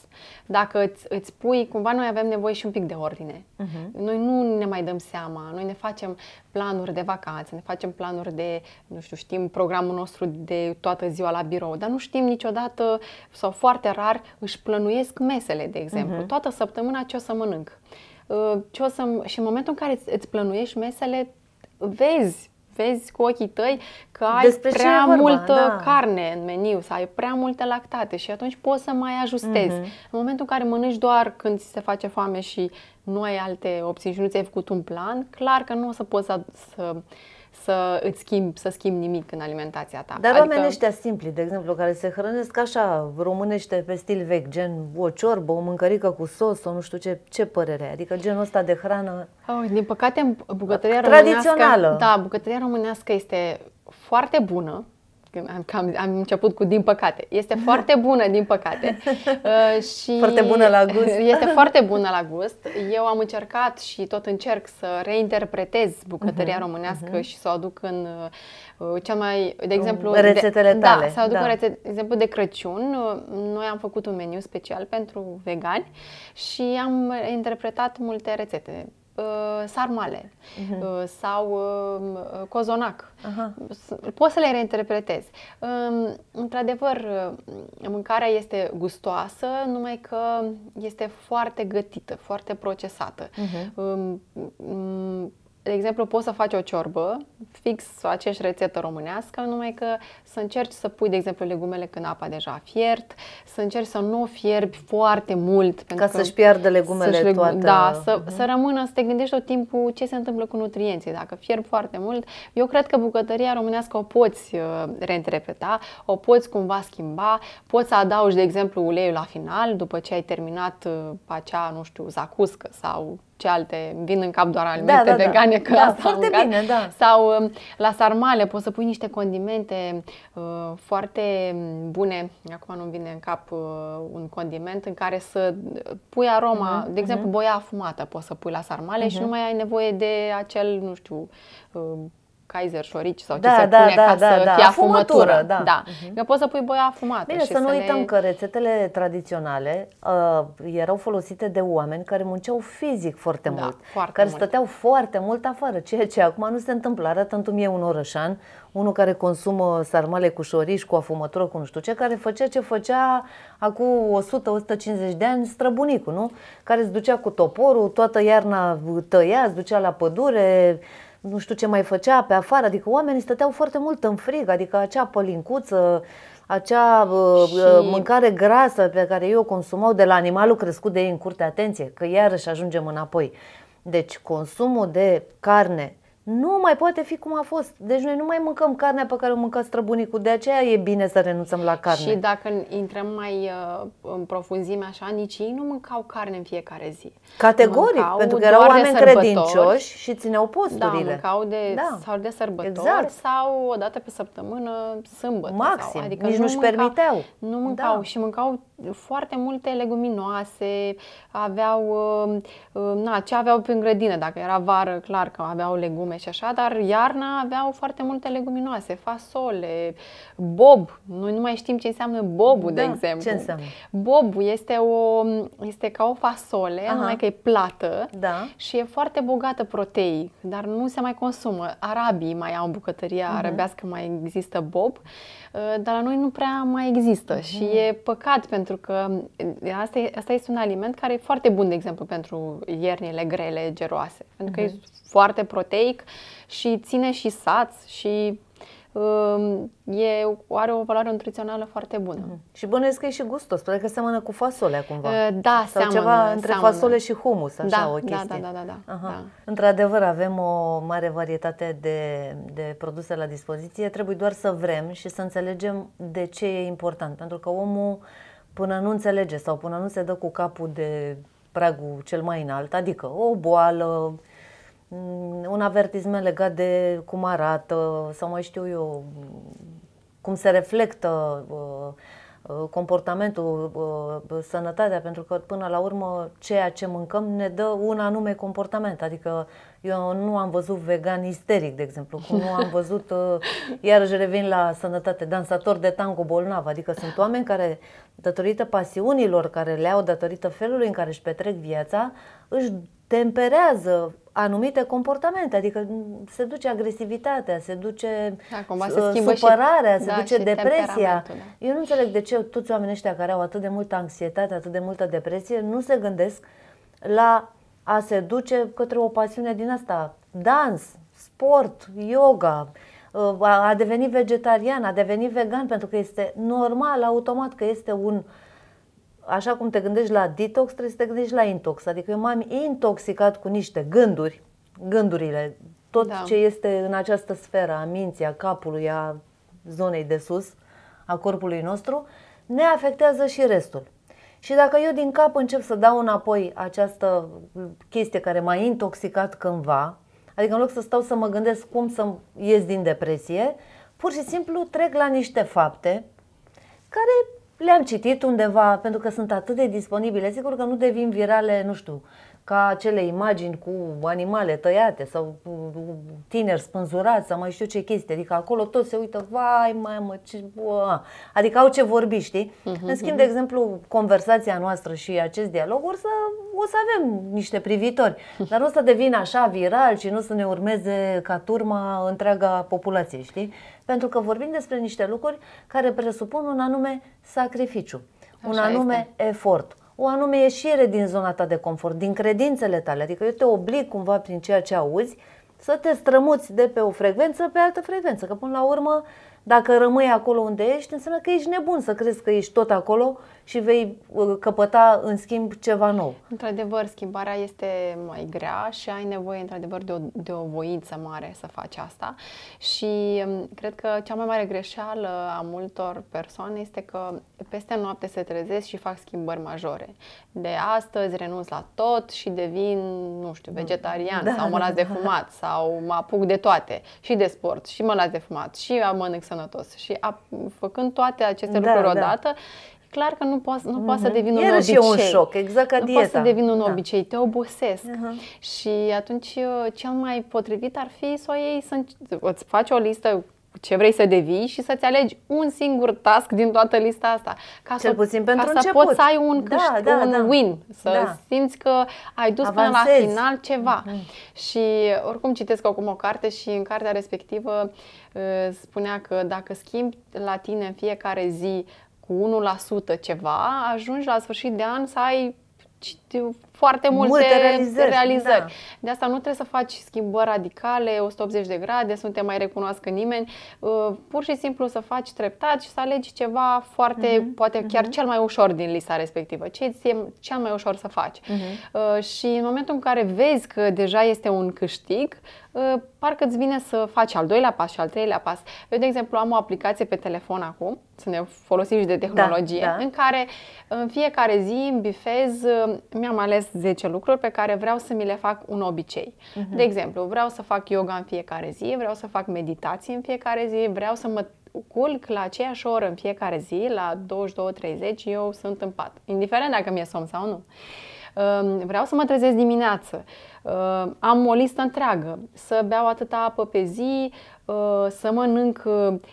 Dacă îți, îți pui, cumva noi avem nevoie și un pic de ordine. Uh-huh. Noi nu ne mai dăm seama, noi ne facem planuri de vacanță, ne facem planuri de, nu știu, știm programul nostru de toată ziua la birou, dar nu știm niciodată sau foarte rar își plănuiesc mesele, de exemplu, uh-huh. toată săptămâna ce o să mănânc. Uh, ce o să și în momentul în care îți plănuiești mesele, vezi, vezi cu ochii tăi că ai Despre prea vorba, multă da. carne în meniu, să ai prea multe lactate și atunci poți să mai ajustezi. Uh-huh. În momentul în care mănânci doar când ți se face foame și nu ai alte opțiuni și nu ți-ai făcut un plan, clar că nu o să poți să, să să îți schimbi, să schimbi nimic în alimentația ta. Dar adică... oamenii ăștia simpli, de exemplu, care se hrănesc așa românește pe stil vechi, gen o ciorbă, o mâncărică cu sos, sau nu știu ce, ce părere ai? Adică genul ăsta de hrană... Oh, din păcate, bucătăria tradițională. Da, bucătăria românească este foarte bună, am, am început cu din păcate. Este foarte bună, din păcate. Uh, și foarte bună la gust. Este foarte bună la gust. Eu am încercat și tot încerc să reinterpretez bucătăria uh-huh, românească uh-huh. și să o aduc în uh, cea mai, de exemplu, rețetele de, da, tale. Da, să aduc da. rețet, de exemplu de Crăciun. Uh, noi am făcut un meniu special pentru vegani și am interpretat multe rețete Uh, sarmale uh-huh. sau um, uh, cozonac. Aha. Poți să le reinterpretezi. Um, într-adevăr, uh, mâncarea este gustoasă, numai că este foarte gătită, foarte procesată. Uh-huh de exemplu, poți să faci o ciorbă, fix aceeași rețetă românească, numai că să încerci să pui, de exemplu, legumele când apa deja fiert, să încerci să nu fierbi foarte mult. Ca pentru să-și piardă legumele să toate. Da, să, uh-huh. să rămână, să te gândești tot timpul ce se întâmplă cu nutrienții. Dacă fierb foarte mult, eu cred că bucătăria românească o poți uh, reinterpreta, o poți cumva schimba, poți să adaugi, de exemplu, uleiul la final, după ce ai terminat uh, acea, nu știu, zacuscă sau ce alte, vin în cap doar da, alimente da, da, vegane, da. că da, asta foarte am bine, da. Sau um, la sarmale poți să pui niște condimente uh, foarte bune, acum nu vine în cap uh, un condiment în care să uh, pui aroma, uh-huh, de exemplu uh-huh. boia afumată poți să pui la sarmale uh-huh. și mhm. nu mai ai nevoie de acel, nu știu, uh, Kaiser șorici sau ce da, se da, pune da, ca da, să da. fie afumătură. afumătură da. Da. Uh-huh. Că poți să pui boia afumată. Bine, și să nu ne... uităm că rețetele tradiționale uh, erau folosite de oameni care munceau fizic foarte da, mult, foarte care mult. stăteau foarte mult afară, ceea ce acum nu se întâmplă. Arată mi mie un orășan, unul care consumă sarmale cu șorici, cu afumătură, cu nu știu ce, care făcea ce făcea acum 100-150 de ani străbunicul, nu? Care îți ducea cu toporul, toată iarna tăia, îți ducea la pădure, nu știu ce mai făcea pe afară, adică oamenii stăteau foarte mult în frig, adică acea pălincuță, acea uh, și... Uh, mâncare grasă pe care eu o consumau de la animalul crescut de ei în curte, atenție, că iarăși ajungem înapoi. Deci consumul de carne nu mai poate fi cum a fost. Deci noi nu mai mâncăm carnea pe care o mânca străbunicul, de aceea e bine să renunțăm la carne. Și dacă intrăm mai uh, în profunzime așa, nici ei nu mâncau carne în fiecare zi. Categoric, mâncau pentru că erau oameni credincioși și țineau posturile. Da, mâncau de, da. sau de sărbători exact. sau o dată pe săptămână, sâmbătă. Maxim, sau, adică nici nu-și mâncau, permiteau. Nu da. mâncau da. și mâncau foarte multe leguminoase, aveau, uh, uh, na, ce aveau prin grădină, dacă era vară, clar că aveau legume și așa, dar iarna aveau foarte multe leguminoase, fasole, bob, noi nu mai știm ce înseamnă bobul, da, de exemplu. Ce înseamnă? Bobul este, o, este ca o fasole, Aha. numai că e plată da. și e foarte bogată proteic, dar nu se mai consumă. Arabii mai au în bucătăria uh-huh. arabească, mai există bob Uh, dar la noi nu prea mai există mm-hmm. și mm. e păcat pentru că asta, e, asta este un aliment care e foarte bun, de exemplu, pentru iernile grele, geroase, pentru că mm e foarte proteic și ține și sați și e, are o valoare nutrițională foarte bună. Mm-hmm. Și bănuiesc că e și gustos, pentru că seamănă cu fasolea cumva. Ă, da, Sau seamănă, ceva între seamănă. fasole și humus, așa da, o da, chestie. Da, da, da, da, da. Într-adevăr, avem o mare varietate de, de produse la dispoziție, trebuie doar să vrem și să înțelegem de ce e important, pentru că omul până nu înțelege sau până nu se dă cu capul de pragul cel mai înalt, adică o boală, Mm, un avertisment legat de cum arată sau mai știu eu cum se reflectă uh, uh, comportamentul, uh, sănătatea, pentru că până la urmă ceea ce mâncăm ne dă un anume comportament. Adică eu nu am văzut vegan isteric, de exemplu, cum nu am văzut, iarăși revin la sănătate, dansator de tango bolnav. Adică sunt oameni care, datorită pasiunilor care le au, datorită felului în care își petrec viața, își temperează anumite comportamente, adică se duce agresivitatea, se duce da, se uh, supărarea, și, se da, duce depresia. Da. Eu nu înțeleg de ce toți oamenii ăștia care au atât de multă anxietate, atât de multă depresie, nu se gândesc la a se duce către o pasiune din asta, dans, sport, yoga, uh, a deveni vegetarian, a deveni vegan, pentru că este normal, automat, că este un uh, așa cum te gândești la detox, trebuie să te gândești la intox. Adică eu m-am intoxicat cu niște gânduri, gândurile, tot da. ce este în această sferă a minții, a capului, a zonei de sus, a corpului nostru, ne afectează și restul. Și dacă eu din cap încep să dau înapoi această chestie care m-a intoxicat cândva, adică în loc să stau să mă gândesc cum să ies din depresie, pur și simplu trec la niște fapte care le-am citit undeva, pentru că sunt atât de disponibile, sigur că nu devin virale, nu știu, ca acele imagini cu animale tăiate sau tineri spânzurați sau mai știu ce chestii. Adică acolo tot se uită, vai, mai mă, ce... Bă. Adică au ce vorbi, știi? Uh-huh. În schimb, mhm. de exemplu, conversația noastră și acest dialog o să, o să avem niște privitori, dar nu o să devină așa viral și nu să ne urmeze ca turma întreaga populație, știi? Pentru că vorbim despre niște lucruri care presupun un anume sacrificiu, așa un anume este. efort, o anume ieșire din zona ta de confort, din credințele tale. Adică eu te oblig cumva prin ceea ce auzi să te strămuți de pe o frecvență pe altă frecvență. Că până la urmă, dacă rămâi acolo unde ești, înseamnă că ești nebun să crezi că ești tot acolo și vei uh, căpăta în schimb ceva nou. Într-adevăr, schimbarea este mai grea și ai nevoie într-adevăr de o, de o voință mare să faci asta și um, cred că cea mai mare greșeală a multor persoane este că peste noapte se trezesc și fac schimbări majore. De astăzi renunț la tot și devin, nu știu, vegetarian da. sau mă las de fumat sau mă apuc de toate și de sport și mă las de fumat și mănânc sănătos și a, făcând toate aceste da, lucruri da. odată clar că nu poate, nu poate mm-hmm. să mhm. devină un obicei. și un șoc, exact ca nu dieta. poate să devină un da. obicei, te obosesc. Uh-huh. Și atunci cel mai potrivit ar fi să o iei, să îți faci o listă ce vrei să devii și să-ți alegi un singur task din toată lista asta. Ca Cel să, puțin pentru ca început. să poți să ai un, câșt, da, da, un da. win, să da. simți că ai dus Avansezi. până la final ceva. Mm-hmm. Și oricum citesc acum o carte și în cartea respectivă uh, spunea că dacă schimbi la tine în fiecare zi cu 1% ceva, ajungi la sfârșit de an să ai foarte multe, multe realizări. realizări. Da. De asta nu trebuie să faci schimbări radicale, 180 de grade, să nu te mai recunoască nimeni. Uh, pur și simplu să faci treptat și să alegi ceva foarte, uh-huh. poate chiar uh-huh. cel mai ușor din lista respectivă. Ce e cel mai ușor să faci? Uh-huh. Și în momentul în care vezi că deja este un câștig, uh, parcă îți vine să faci al doilea pas și al treilea pas. Eu, de exemplu, am o aplicație pe telefon acum, să ne folosim și de da, tehnologie, da, da. în care în fiecare zi îmi bifez, uh, mi-am ales 10 lucruri pe care vreau să mi le fac un obicei. Uh-huh. De exemplu, vreau să fac yoga în fiecare zi, vreau să fac meditații în fiecare zi, vreau să mă culc la aceeași oră în fiecare zi, la 22-30, eu sunt în pat, indiferent dacă mi-e somn sau nu. Ehm, vreau să mă trezesc dimineață, ehm, am o listă întreagă, să beau atâta apă pe zi, ehm, să mănânc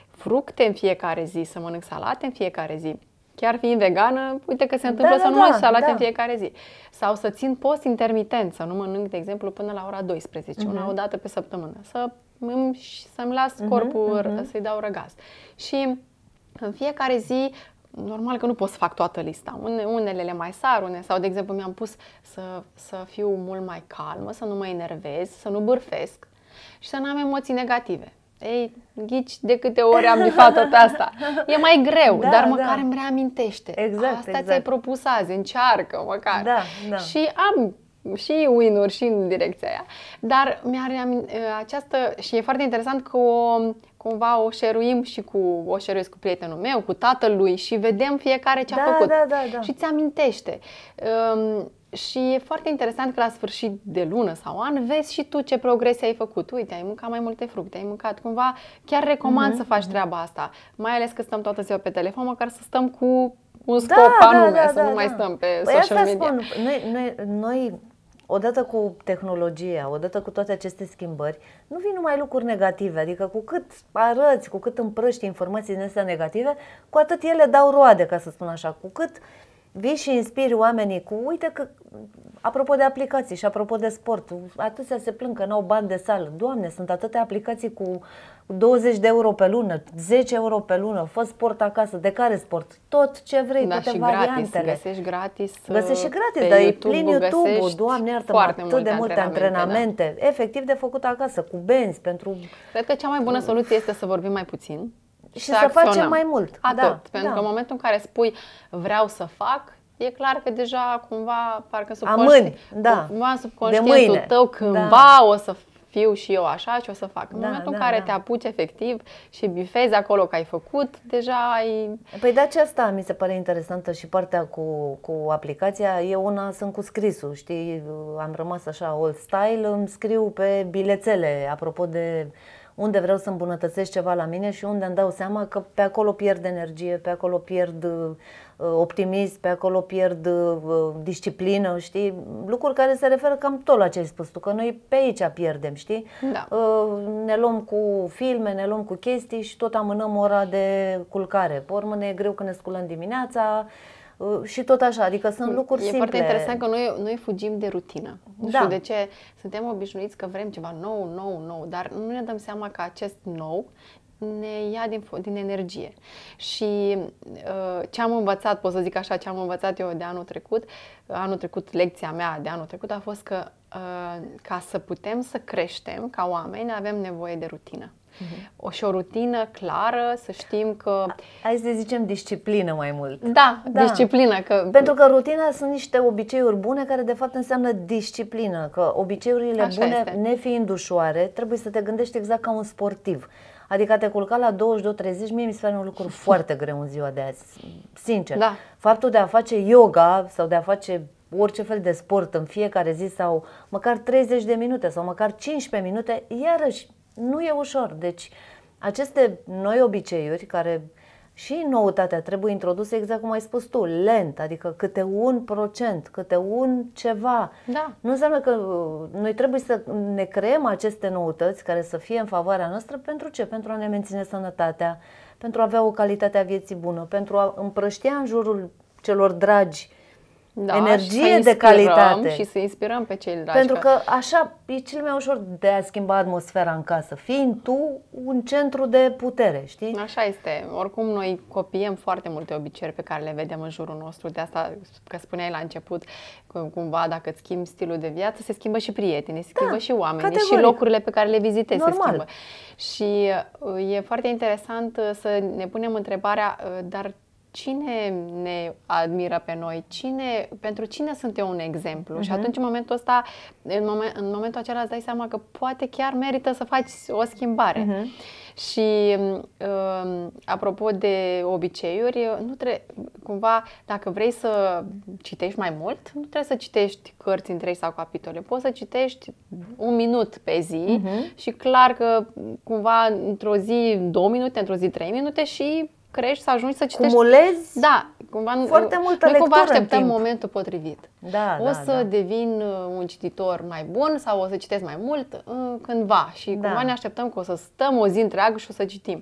fructe în fiecare zi, să mănânc salate în fiecare zi chiar fiind vegană, uite că se da, întâmplă da, să da, nu mănânc da, salate da. în fiecare zi. Sau să țin post intermitent, să nu mănânc, de exemplu, până la ora 12, uh-huh. una mhm. o dată pe săptămână. Să îmi, să-mi las mhm, corpul, uh-huh, uh-huh. să-i dau răgaz. Și în fiecare zi normal că nu pot să fac toată lista. Une, unele le mai sar, une, sau de exemplu mi-am pus să, să fiu mult mai calmă, să nu mă enervez, să nu bârfesc și să nu am emoții negative. Ei, ghici de câte ori am bifat tot asta. E mai greu, da, dar da. măcar da. îmi reamintește. Exact, asta exact. ți-ai propus azi, încearcă măcar. Da, da. Și am și win-uri și în direcția aia. Dar mi-a ă, această, și e foarte interesant că o, cumva o șeruim și cu, o șeruiesc cu prietenul meu, cu tatălui și vedem fiecare ce a da, făcut. Da, da, da. Și ți amintește. Um, și e foarte interesant că la sfârșit de lună sau an vezi și tu ce progrese ai făcut. Uite, ai mâncat mai multe fructe, ai mâncat. Cumva chiar recomand mm-hmm. să faci treaba asta. Mai ales că stăm toată ziua pe telefon, măcar să stăm cu un da, scop da, anume, da, da, să da, nu da. mai stăm pe păi social media. Spun, noi, noi, noi odată cu tehnologia, odată cu toate aceste schimbări, nu vin numai lucruri negative, adică cu cât arăți, cu cât împrăști informații din astea negative, cu atât ele dau roade, ca să spun așa, cu cât vii și inspiri oamenii cu, uite că, apropo de aplicații și apropo de sport, atâția se plâng că n-au bani de sală. Doamne, sunt atâtea aplicații cu 20 de euro pe lună, 10 euro pe lună, fă sport acasă, de care sport? Tot ce vrei, da, toate și variantele. Gratis, găsești gratis. Găsești și uh, gratis, dar e plin YouTube-ul, Doamne iartă atât multe de multe antrenamente, da. antrenamente da. efectiv de făcut acasă, cu benzi pentru... Cred că cea mai bună soluție este să vorbim mai puțin, și, să, să facem mai mult. Atât. Da, pentru da. că în momentul în care spui vreau să fac, e clar că deja cumva, parcă sub Amâni, da. cumva subconștientul de tău cândva da. o să fiu și eu așa și o să fac. În da, momentul da, în care da. te apuci efectiv și bifezi acolo că ai făcut, deja ai... Păi de aceasta mi se pare interesantă și partea cu, cu aplicația. Eu una sunt cu scrisul, știi? Am rămas așa old style, îmi scriu pe bilețele, apropo de uh, unde vreau să îmbunătățesc ceva la mine și unde îmi dau seama că pe acolo pierd energie, pe acolo pierd uh, optimism, pe acolo pierd uh, disciplină, știi? Lucruri care se referă cam tot la ce ai spus tu, că noi pe aici pierdem, știi? Da. Uh, ne luăm cu filme, ne luăm cu chestii și tot amânăm ora de culcare. Pe urmă ne e greu când ne sculăm dimineața, Uh, și tot așa, adică sunt mm, lucruri e simple. E foarte interesant că noi, noi fugim de rutină. Nu da. știu de ce suntem obișnuiți că vrem ceva nou, nou, nou, dar nu ne dăm seama că acest nou ne ia din, din energie. Și uh, ce am învățat, pot să zic așa, ce am învățat eu de anul trecut, anul trecut, lecția mea de anul trecut a fost că uh, ca să putem să creștem ca oameni avem nevoie de rutină uh-huh. o, și o rutină clară, să știm că... Hai să zicem disciplină mai mult. Da, da, disciplină. Că... Pentru că rutina sunt niște obiceiuri bune care de fapt înseamnă disciplină, că obiceiurile Așa bune, este. nefiind ușoare, trebuie să te gândești exact ca un sportiv. Adică a te culca la 22-30, mie mi se pare un lucru foarte greu în ziua de azi, sincer. Da. Faptul de a face yoga sau de a face orice fel de sport în fiecare zi sau măcar 30 de minute sau măcar 15 minute, iarăși nu e ușor. Deci aceste noi obiceiuri care și noutatea trebuie introduse exact cum ai spus tu, lent, adică câte un procent, câte un ceva. Da. Nu înseamnă că uh, noi trebuie să ne creăm aceste noutăți care să fie în favoarea noastră pentru ce? Pentru a ne menține sănătatea, pentru a avea o calitate a vieții bună, pentru a împrăștia în jurul celor dragi da, energie de calitate. Și să inspirăm pe ceilalți. Pentru că așa e cel mai ușor de a schimba atmosfera în casă, fiind tu un centru de putere, știi? Așa este. Oricum, noi copiem foarte multe obiceiuri pe care le vedem în jurul nostru. De asta, că spuneai la început, cumva, dacă îți schimbi stilul de viață, se schimbă și prietenii, se da, schimbă da, și oamenii categoric. și locurile pe care le vizitezi se schimbă. Și uh, e foarte interesant uh, să ne punem întrebarea, uh, dar cine ne admiră pe noi, cine, pentru cine sunt eu un exemplu. Uh-huh. Și mhm. atunci, în momentul ăsta, în, moment, în momentul acela îți dai seama că poate chiar merită să faci o schimbare. Uh-huh. Și uh, apropo de obiceiuri, nu trebuie, cumva, dacă vrei să citești mai mult, nu trebuie să citești cărți întregi sau capitole. Poți să citești un minut pe zi uh-huh. și clar că cumva într-o zi două minute, într-o zi trei minute și crești, să ajungi să citești. Cumulezi da, cumva, foarte multă noi cumva așteptăm momentul potrivit. Da, o da, să da. devin uh, un cititor mai bun sau o să citesc mai mult uh, cândva și da. cumva ne așteptăm că o să stăm o zi întreagă și o să citim.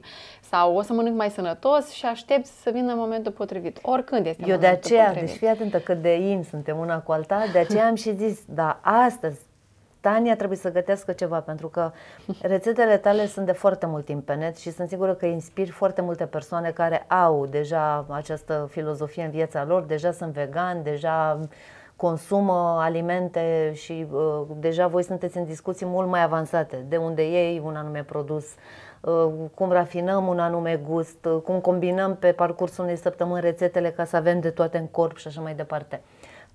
Sau o să mănânc mai sănătos și aștept să vină momentul potrivit. Oricând este Eu de aceea, potrivit. deci fii atentă cât de in suntem una cu alta, de aceea am și zis, da, astăzi Tania trebuie să gătească ceva, pentru că rețetele tale sunt de foarte mult timp pe net și sunt sigură că inspiri foarte multe persoane care au deja această filozofie în viața lor, deja sunt vegan, deja consumă alimente și uh, deja voi sunteți în discuții mult mai avansate, de unde iei un anume produs, uh, cum rafinăm un anume gust, uh, cum combinăm pe parcursul unei săptămâni rețetele ca să avem de toate în corp și așa mai departe.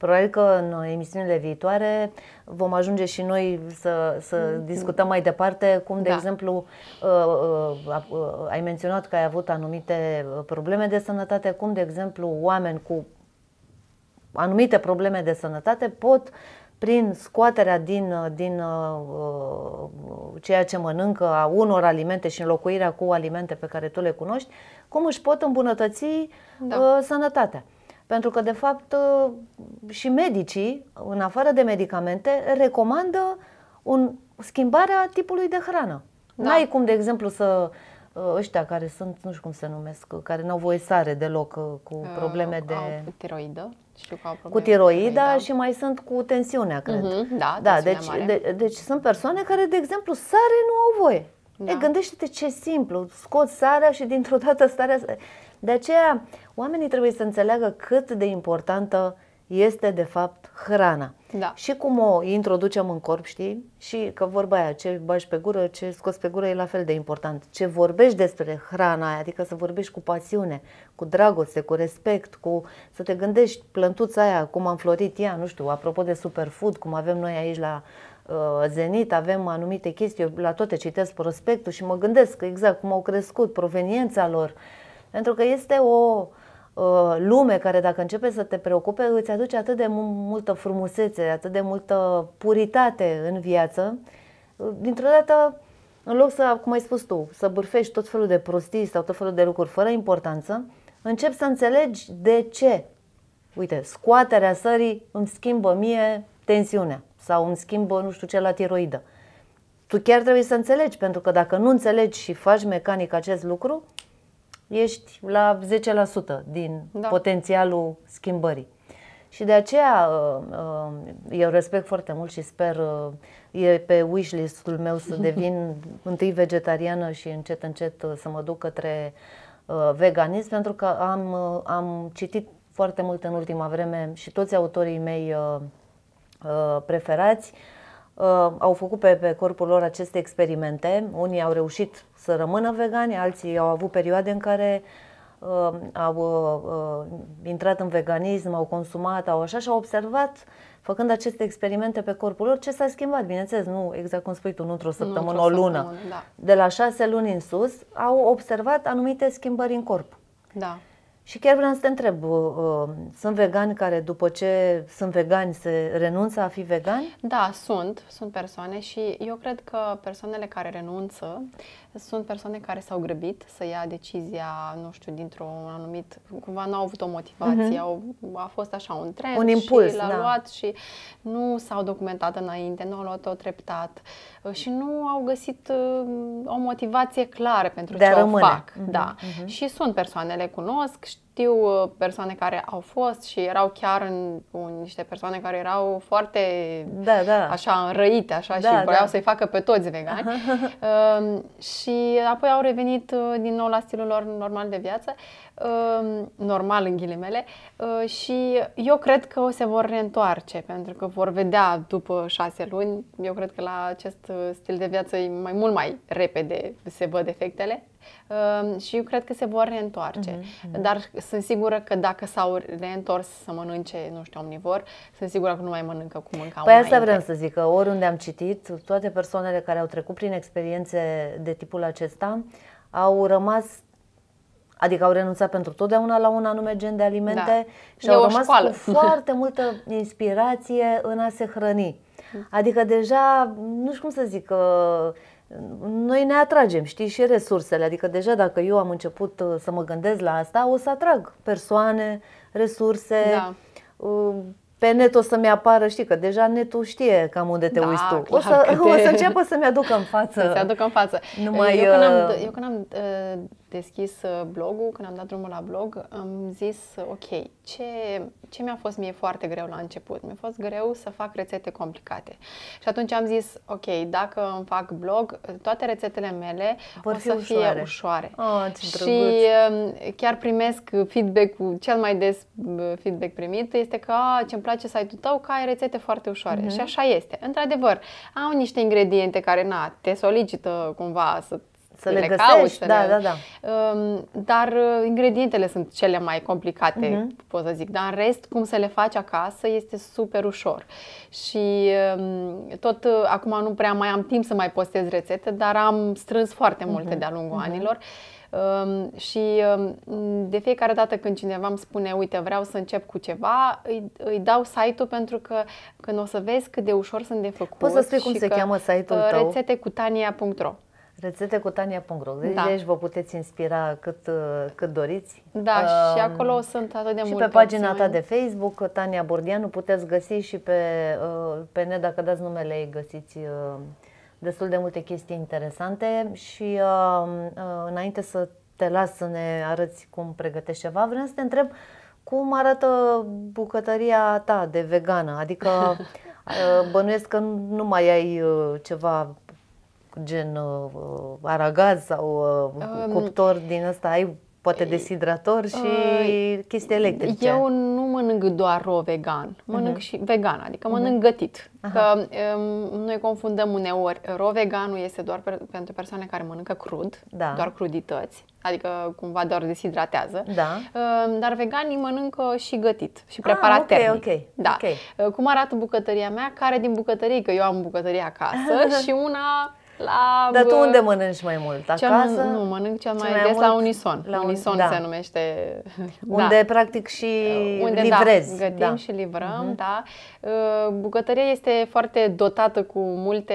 Probabil că în emisiunile viitoare vom ajunge și noi să, să mm-hmm. discutăm mai departe cum, de da. exemplu, uh, uh, uh, ai menționat că ai avut anumite probleme de sănătate, cum, de exemplu, oameni cu anumite probleme de sănătate pot prin scoaterea din, din uh, ceea ce mănâncă a unor alimente și înlocuirea cu alimente pe care tu le cunoști, cum își pot îmbunătăți da. uh, sănătatea. Pentru că, de fapt, uh, și medicii, în afară de medicamente, recomandă un, schimbarea tipului de hrană. Da. N-ai cum, de exemplu, să uh, ăștia care sunt, nu știu cum se numesc, uh, care n-au voie sare deloc cu probleme uh, de... Cu tiroidă. Știu că au probleme cu tiroida cu și mai sunt cu tensiunea, cred. Uh-huh, da, da deci, mare. De, deci sunt persoane care, de exemplu, sare nu au voie. Da. E, gândește-te ce simplu, scoți sarea și dintr-o dată starea de aceea, oamenii trebuie să înțeleagă cât de importantă este, de fapt, hrana. Da. Și cum o introducem în corp, știi? Și că vorba aia, ce bași pe gură, ce scoți pe gură e la fel de important. Ce vorbești despre hrana aia, adică să vorbești cu pasiune, cu dragoste, cu respect, cu să te gândești plântuța aia, cum am florit ea, nu știu, apropo de superfood, cum avem noi aici la uh, Zenit, avem anumite chestii, eu la toate citesc prospectul și mă gândesc exact cum au crescut, proveniența lor, uh, pentru că este o ă, lume care dacă începe să te preocupe îți aduce atât de multă frumusețe, atât de multă puritate în viață. Dintr-o dată, în loc să, cum ai spus tu, să bârfești tot felul de prostii sau tot felul de lucruri fără importanță, încep să înțelegi de ce. Uite, scoaterea sării îmi schimbă mie tensiunea sau îmi schimbă nu știu ce la tiroidă. Tu chiar trebuie să înțelegi, pentru că dacă nu înțelegi și faci mecanic acest lucru, ești la 10% din da. potențialul schimbării. Și de aceea uh, uh, eu respect foarte mult și sper, uh, e pe wishlist-ul meu să devin întâi vegetariană și încet, încet să mă duc către veganism, pentru că am, am citit foarte mult în ultima vreme și toți autorii mei preferați uh, Uh, au făcut pe, pe corpul lor aceste experimente. Unii au reușit să rămână vegani, alții au avut perioade în care uh, au uh, intrat în veganism, au consumat, au așa și au observat, făcând aceste experimente pe corpul lor, ce s-a schimbat. Bineînțeles, nu exact cum spui tu, nu într-o săptămână, într-o o lună. Săptămână, da. De la șase luni în sus, au observat anumite schimbări în corp. Da. Și chiar vreau să te întreb, uh, uh, sunt vegani care după ce sunt vegani se renunță a fi vegani? Da, sunt, sunt persoane și eu cred că persoanele care renunță sunt persoane care s-au grăbit să ia decizia, nu știu, dintr-un anumit, cumva n-au avut o motivație, uh-huh. au, a fost așa un trend un impuls, și l-a da. luat și nu s-au documentat înainte, nu au luat-o treptat uh, și nu au găsit uh, o motivație clară pentru De ce rămâne. o fac. Uh-huh. Da. Uh-huh. Și sunt persoane, le cunosc, știu uh, persoane care au fost și erau chiar în, în niște persoane care erau foarte da, da. așa înrăite așa da, și vreau da. să-i facă pe toți vegani. Uh, și apoi au revenit uh, din nou la stilul lor normal de viață, um, normal în ghilimele uh, și eu cred că o se vor reîntoarce pentru că vor vedea după șase luni, eu cred că la acest uh, stil de viață e mai mult mai repede se văd efectele Ehm, și eu cred că se vor reîntoarce. Mm-hmm. Dar sunt sigură că dacă s-au reîntors să mănânce, nu știu, omnivor, sunt sigură că nu mai mănâncă cu mâncau Păi asta vrem să zic, că oriunde am citit, toate persoanele care au trecut prin experiențe de tipul acesta au rămas Adică au renunțat pentru totdeauna la un anume gen de alimente da. și e au rămas școală. cu foarte multă inspirație în a se hrăni. Mm. Adică deja, nu știu cum să zic, uh, noi ne atragem, știi, și resursele. Adică deja dacă eu am început uh, să mă gândesc la asta, o să atrag persoane, resurse. Da. Uh, pe net o să-mi apară, știi, că deja netul știe cam unde te da, uiți tu. o, să, te... o să înceapă să-mi aducă în față. Să-ți aducă în față. Numai, eu, când am, uh, eu când am deschis uh, blogul, când am dat drumul la blog, am zis, uh, ok, ce, ce mi-a fost mie foarte greu la început? Mi-a fost greu să fac rețete complicate. Și atunci am zis, ok, dacă îmi fac blog, toate rețetele mele Vor o să ușoare. fie ușoare. Oh, ce și drăguț. Um, chiar primesc feedback-ul, cel mai des uh, feedback primit este că ce îmi place site-ul tău, că ai rețete foarte ușoare. Mm-hmm. Și mhm. așa este. Într-adevăr, au niște ingrediente care, na, te solicită cumva să să le, le găsești, cauți, să da, le... da, da. da. Dar uh, ingredientele sunt cele mai complicate, uh-huh. pot să zic, dar în rest cum să le faci acasă este super ușor. Și um, tot uh, acum nu prea mai am timp să mai postez rețete, dar am strâns foarte mhm. multe uh-huh. de-a lungul uh-huh. anilor. Um, și um, de fiecare dată când cineva îmi spune, uite, vreau să încep cu ceva, îi, îi dau site-ul pentru că când o să vezi cât de ușor sunt de făcut. Poți să spui cum se că, cheamă site-ul uh, tău? Rețetecutania.ro Rețete cu Tania Pungro. Deci da. aici vă puteți inspira cât, uh, cât doriți. Da, um, și acolo sunt atât de și multe. Și pe pagina opțiuni. ta de Facebook, Tania Burdianu, puteți găsi și pe, uh, pe ne, dacă dați numele ei, găsiți uh, destul de multe chestii interesante. Și înainte să te las să ne arăți cum pregătești ceva, vreau să te întreb cum arată bucătăria ta de vegană. Adică bănuiesc că nu mai ai ceva gen uh, uh, aragaz sau uh, um, cuptor din ăsta? Ai poate deshidrator și uh, chestii electrice. Eu nu mănânc doar ro vegan, mănânc uh-huh. și vegan, adică uh-huh. mănânc gătit. Aha. Că um, noi confundăm uneori, ro veganul este doar pe, pentru persoane care mănâncă crud, da. doar crudități, adică cumva doar deshidratează. Da. Um, dar veganii mănâncă și gătit, și ah, preparat ah, okay, termic. Okay. Da. Okay. Uh, cum arată bucătăria mea? Care din bucătărie? Că eu am bucătărie acasă și una la, Dar tu unde mănânci mai mult? Acasă? Cel, nu, mănânc cel mai, cel mai des mult? la Unison. La un, Unison da. se numește. Da. Unde da. practic și unde, da, livrezi. Da, gătim da. și livrăm, uh-huh. da. Uh, bucătăria este foarte dotată cu multe...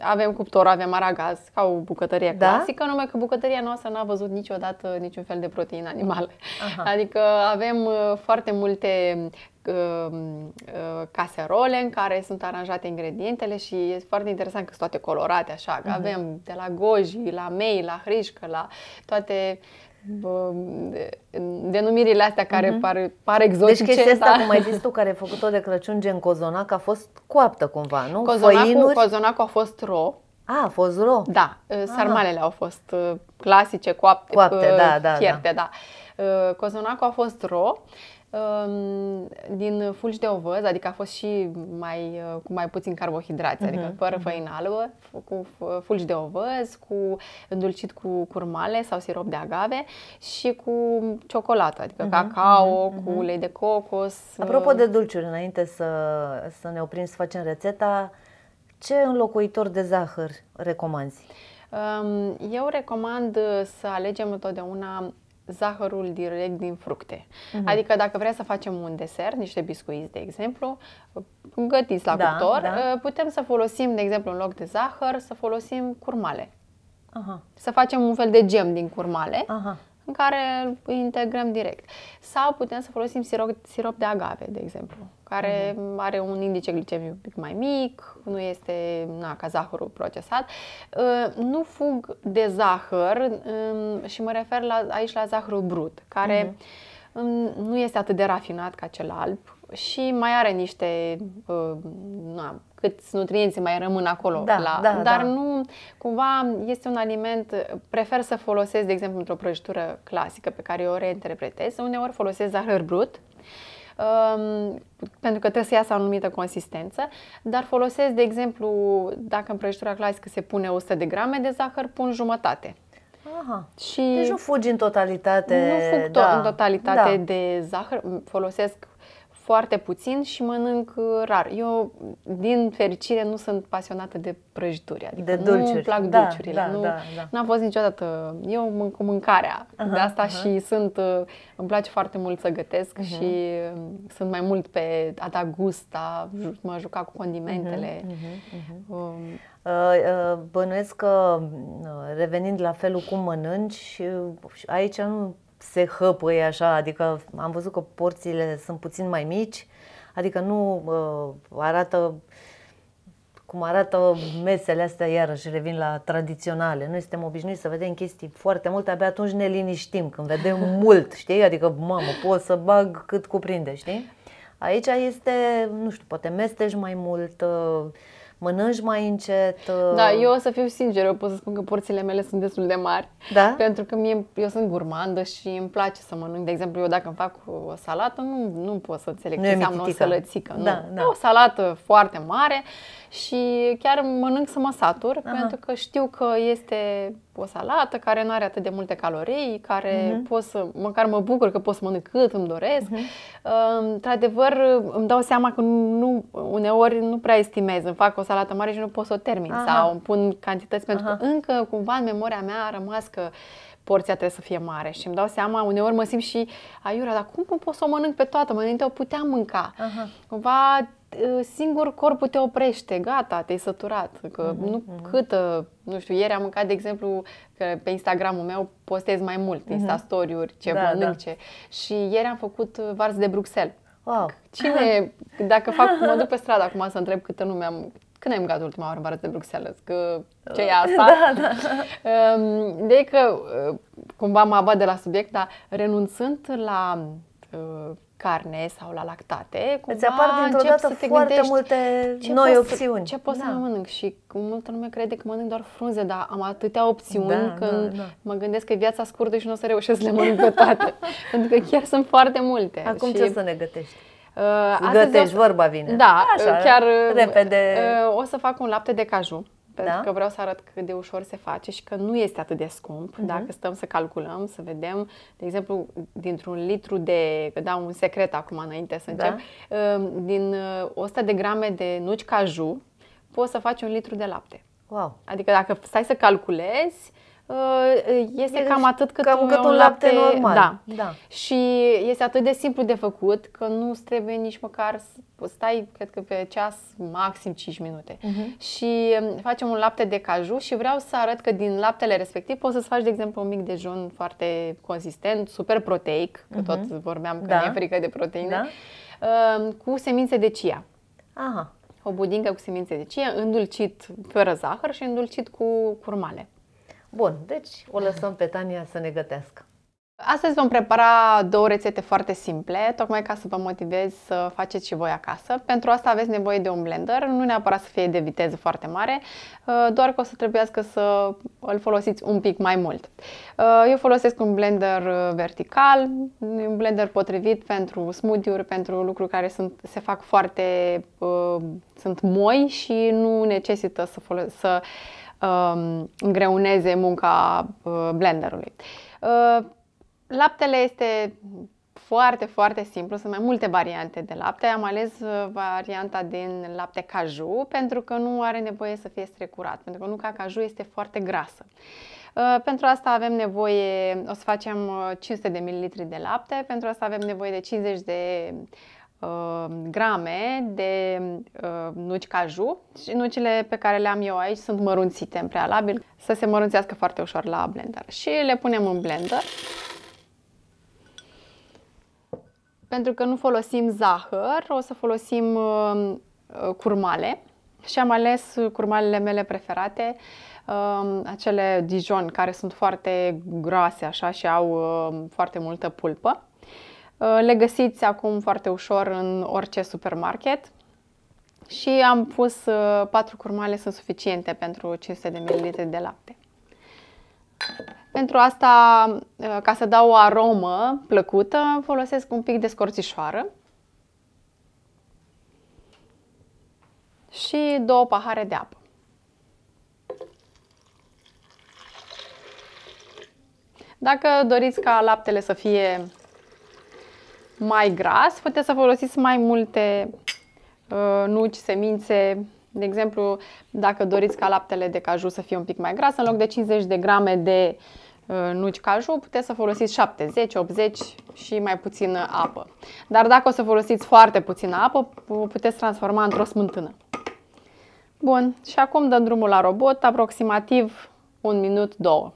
Avem cuptor, avem aragaz, ca o bucătărie da? clasică, numai că bucătăria noastră n-a văzut niciodată niciun fel de proteină animală. Aha. Adică avem uh, foarte multe uh, caserole în care sunt aranjate ingredientele și e foarte interesant că sunt toate colorate așa, că uh-huh. avem de la goji, la mei, la hrișcă, la toate denumirile astea care uh-huh. par, par deci exotice. Deci chestia asta, da. cum ai zis tu, care ai făcut-o de Crăciun, gen cozonac, a fost coaptă cumva, nu? Cozonacul, cozonacul a fost ro. A, a fost ro? Da, ah. ă, sarmalele Aha. au fost ă, clasice, coapte, coapte ă, da, da, fierte, da. da. Cozonacul a fost ro din fulgi de ovăz, adică a fost și mai, uh, cu mai puțin carbohidrați, uh-huh. adică mhm, fără mhm. făină albă, cu fulgi de ovăz, cu îndulcit cu curmale sau sirop de agave și cu ciocolată, adică uh-huh. cacao, uh-huh. cu ulei de cocos. Apropo uh, de dulciuri, înainte să, să ne oprim să facem rețeta, ce înlocuitor de zahăr recomanzi? Eu recomand să alegem întotdeauna zahărul direct din fructe. Mm-hmm. Adică dacă vrea să facem un desert, niște biscuiți, de exemplu, gătiți la da, cuptor, da. Ă, putem să folosim, de exemplu, în loc de zahăr, să folosim curmale. Aha. Să facem un fel de gem din curmale. Aha în care îl integrăm direct. Sau putem să folosim sirop, sirop de agave, de exemplu, care uh-huh. are un indice glicemic un pic mai mic, nu este na, ca zahărul procesat. Ă, nu fug de zahăr și mă refer la, aici la zahărul brut, care uh-huh. nu este atât de rafinat ca cel alb, și mai are niște uh, na, câți nutrienți mai rămân acolo. Da, la, da, dar da. nu, cumva este un aliment, prefer să folosesc, de exemplu, într-o prăjitură clasică pe care o reinterpretez, uneori folosesc zahăr brut, um, pentru că trebuie să iasă o anumită consistență, dar folosesc, de exemplu, dacă în prăjitura clasică se pune 100 de grame de zahăr, pun jumătate. Aha. Și deci nu fugi în totalitate. Nu fug to- da. în totalitate da. de zahăr, folosesc foarte puțin și mănânc uh, rar. Eu, din fericire, nu sunt pasionată de prăjituri. Adică de dulciuri. Nu-mi plac da, dulciurile. Da, nu da, da. am fost niciodată... Eu mănânc mâncarea uh-huh, de asta uh-huh. și sunt... Uh, îmi place foarte mult să gătesc uh-huh. și um, sunt mai mult pe a da gust, a mă juca cu condimentele. Uh-huh, uh-huh, uh-huh. Um, uh, Bănuiesc că revenind la felul cum mănânci, aici nu se hăpăie așa, adică am văzut că porțiile sunt puțin mai mici, adică nu uh, arată cum arată mesele astea, iarăși revin la tradiționale. Noi suntem obișnuiți să vedem chestii foarte multe, abia atunci ne liniștim când vedem mult, știi? Adică, mamă, pot să bag cât cuprinde, știi? Aici este, nu știu, poate mesteș mai mult, uh, mănânci mai încet. Uh, da, eu o să fiu sinceră, eu pot să spun că porțiile mele sunt destul de mari. Da? Pentru că mie, eu sunt gurmandă și îmi place să mănânc. De exemplu, eu dacă îmi fac o salată, nu, nu pot să înțeleg ce înseamnă o sălățică. Da, nu. Da, da. O salată foarte mare și chiar mănânc să mă satur, Aha. pentru că știu că este o salată care nu are atât de multe calorii, care uh-huh. pot să, măcar mă bucur că pot să mănânc cât îmi doresc. Uh-huh. Mhm. Uh, huh într adevăr îmi dau seama că nu, uneori nu prea estimez, îmi fac o salată mare și nu pot să o termin Aha. sau îmi pun cantități, pentru Aha. că încă cumva în memoria mea a rămas că porția trebuie să fie mare și îmi dau seama, uneori mă simt și aiura, dar cum pot să o mănânc pe toată? Mă înainte o puteam mânca. Aha. Cumva ă, singur corpul te oprește, gata, te-ai săturat. Că mm-hmm. nu mhm. câtă, nu știu, ieri am mâncat, de exemplu, că pe Instagram-ul meu postez mai mult, mm hmm instastoriuri, ce da, mănânc, da. ce. Și ieri am făcut varz de Bruxelles. Wow. Cine, dacă fac, mă duc pe stradă acum să întreb câtă lume am, când ai mâncat ultima oară în de Bruxelles? Că ce e da, asta? da, da. De că eh, cumva mă abat de la subiect, dar renunțând la eh, carne sau la lactate, cumva Îți apar dintr-o dată să te foarte multe ce noi opțiuni. ce poți da. să mănânc? Și multă lume crede că mănânc doar frunze, dar am atâtea opțiuni da, când da, da. mă gândesc că viața scurtă și nu o să reușesc să le mănânc pe toate. pentru că chiar sunt foarte multe. Acum și... ce să ne gătești? Uh, Gătești, o... vorba vine. Da, Așa, chiar uh, repede. Uh, o să fac un lapte de caju. Da? Pentru da? că vreau să arăt cât de ușor se face și că nu este atât de scump. Uh-huh. Dacă stăm să calculăm, să vedem, de exemplu, dintr-un litru de, da, un secret acum înainte să da. încep, da? din 100 de grame de nuci caju, poți să faci un litru de lapte. Wow. Adică dacă stai să calculezi, Uh, este e cam deci atât cât, cam un, cât un, lapte, lapte normal. Da, da. da. Și este atât de simplu de făcut că nu trebuie nici măcar să stai, cred că pe ceas, maxim 5 minute. Uh-huh. Și um, facem un lapte de caju și vreau să arăt că din laptele respectiv poți să-ți faci, de exemplu, un mic dejun foarte consistent, super proteic, că uh-huh. tot vorbeam că da. e frică de proteine, da. Um, cu semințe de chia. Aha. O budincă cu semințe de chia, îndulcit fără zahăr și îndulcit cu curmale. Bun, deci o lăsăm pe Tania să ne gătească. Astăzi vom prepara două rețete foarte simple, tocmai ca să vă motivez să faceți și voi acasă. Pentru asta aveți nevoie de un blender, nu neapărat să fie de viteză foarte mare, uh, doar că o să trebuiască să îl folosiți un pic mai mult. Uh, eu folosesc un blender uh, vertical, un blender potrivit pentru smoothie-uri, pentru lucruri care sunt, se fac foarte, sunt moi și nu necesită să, folos- să Um, îngreuneze munca uh, blenderului. Uh, laptele este foarte, foarte simplu. Sunt mai multe variante de lapte. Am ales uh, varianta din lapte caju pentru că nu are nevoie să fie strecurat, pentru că nuca caju este foarte grasă. Pentru asta avem nevoie, o să facem 500 de ml de lapte, pentru asta avem nevoie de 50 de Uh, grame de uh, nuci caju și nucile pe care le am eu aici sunt mărunțite în prealabil să se mărunțească foarte ușor la blender și le punem în blender pentru că nu folosim zahăr, o să folosim uh, curmale și am ales curmalele mele preferate, um, acele Dijon, care sunt foarte groase așa și au foarte multă pulpă. Uh, le găsiți acum foarte ușor în orice supermarket. Și am pus 4 uh, curmale, sunt suficiente pentru 500 de ml de lapte. Pentru asta, uh, ca să dau o aromă plăcută, folosesc un pic de scorțișoară și două pahare de apă. Dacă doriți ca laptele să fie mai gras, puteți să folosiți mai multe uh, nuci, semințe, de exemplu, dacă doriți ca laptele de caju să fie un pic mai gras, în loc de 50 de grame de uh, nuci caju, puteți să folosiți 70, 80 și mai puțină apă. Dar dacă o să folosiți foarte puțină apă, o puteți transforma într-o smântână. Bun, și acum dăm drumul la robot, aproximativ un minut, două.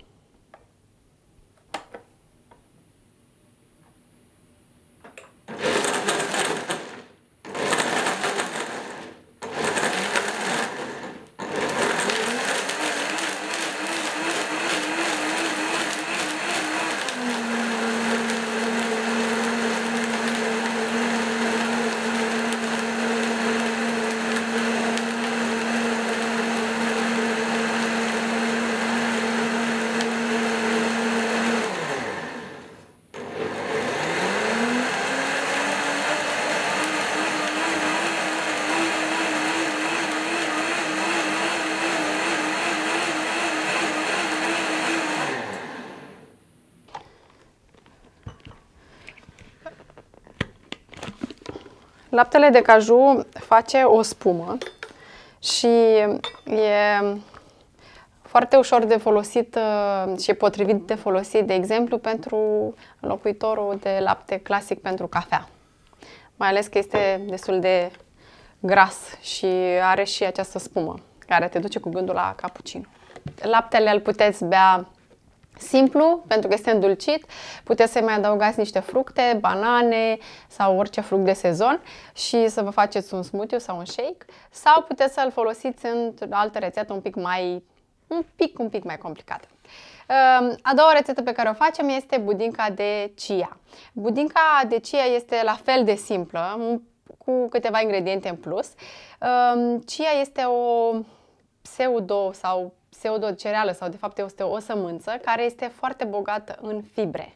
Laptele de caju face o spumă și e foarte ușor de folosit uh, și e potrivit de folosit, de exemplu, pentru locuitorul de lapte clasic pentru cafea. Mai ales că este destul de gras și are și această spumă care te duce cu gândul la cappuccino. Laptele îl puteți bea simplu, pentru că este îndulcit, puteți să mai adăugați niște fructe, banane sau orice fruct de sezon și să vă faceți un smoothie sau un shake sau puteți să-l folosiți în altă rețetă un pic mai un pic, un pic mai complicată. Ehm, a doua rețetă pe care o facem este budinca de chia. Budinca de chia este la fel de simplă, cu câteva ingrediente în plus. Ehm, chia este o pseudo sau pseudocereală sau de fapt este o sămânță care este foarte bogată în fibre.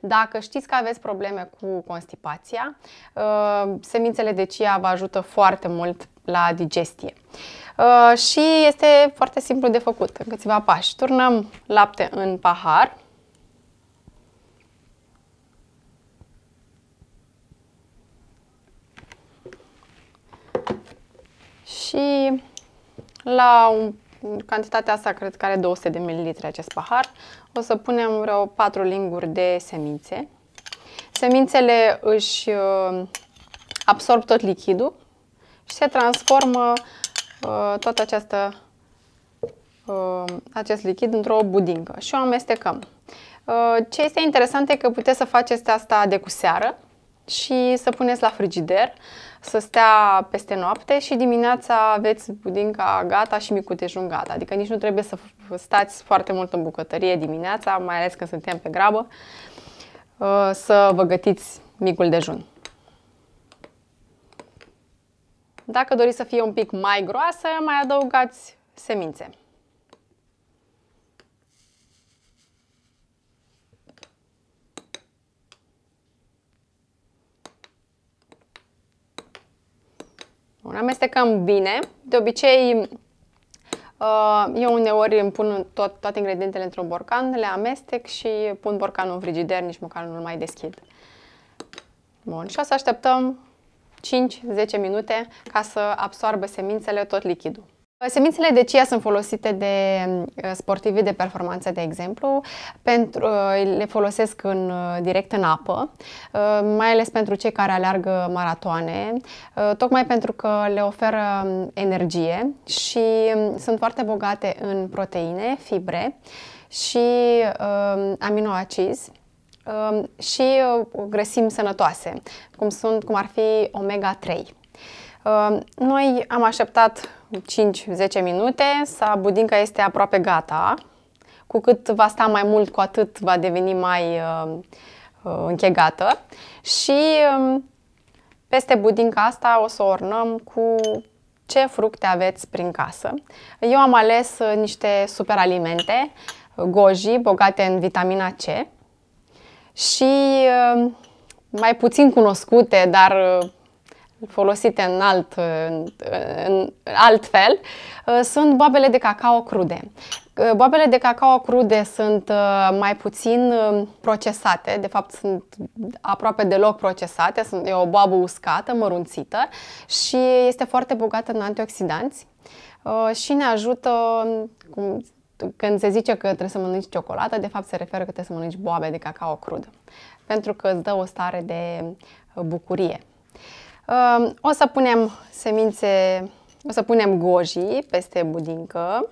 Dacă știți că aveți probleme cu constipația, uh, semințele de chia vă ajută foarte mult la digestie. Uh, și este foarte simplu de făcut, în câțiva pași. Turnăm lapte în pahar, și la un cantitatea asta, cred că are 200 de mililitri acest pahar, o să punem vreo 4 linguri de semințe. Semințele își uh, absorb tot lichidul și se transformă uh, tot această uh, acest lichid într-o budincă și o amestecăm. Ce este interesant e că puteți să faceți asta de cu seară și să puneți la frigider să stea peste noapte și dimineața aveți budinca gata și micul dejun gata. Adică nici nu trebuie să stați foarte mult în bucătărie dimineața, mai ales când suntem pe grabă, uh, să vă gătiți micul dejun. Dacă doriți să fie un pic mai groasă, mai adăugați semințe. Bun, amestecăm bine. De obicei, uh, eu uneori îmi pun tot, toate ingredientele într-un borcan, le amestec și pun borcanul în frigider, nici măcar nu-l mai deschid. Bun, și o să așteptăm 5-10 minute ca să absoarbă semințele tot lichidul. Semințele de chia sunt folosite de uh, sportivi de performanță, de exemplu, pentru, uh, le folosesc în, uh, direct în apă, mai ales pentru cei care aleargă maratoane, tocmai pentru că le oferă um, energie și um, sunt foarte bogate în proteine, fibre și um, aminoacizi și grăsimi sănătoase, cum, sunt, cum ar fi omega-3. Noi am așteptat 5-10 minute, sa budinca este aproape gata. Cu cât va sta mai mult, cu atât va deveni mai uh, uh închegată. Și um, peste budinca asta o să ornăm cu ce fructe aveți prin casă. Eu am ales uh, niște superalimente, uh, goji, bogate în vitamina C și mai puțin cunoscute, dar folosite în alt, în alt fel, uh, sunt boabele de cacao crude. Uh, boabele de cacao crude sunt uh, mai puțin procesate, de fapt sunt aproape deloc procesate, e o boabă uscată, mărunțită și este foarte bogată în antioxidanți și ne ajută, cum când se zice că trebuie să mănânci ciocolată, de fapt se referă că trebuie să mănânci boabe de cacao crud, pentru că îți dă o stare de bucurie. Ehm, o să punem semințe, o să punem goji peste budincă.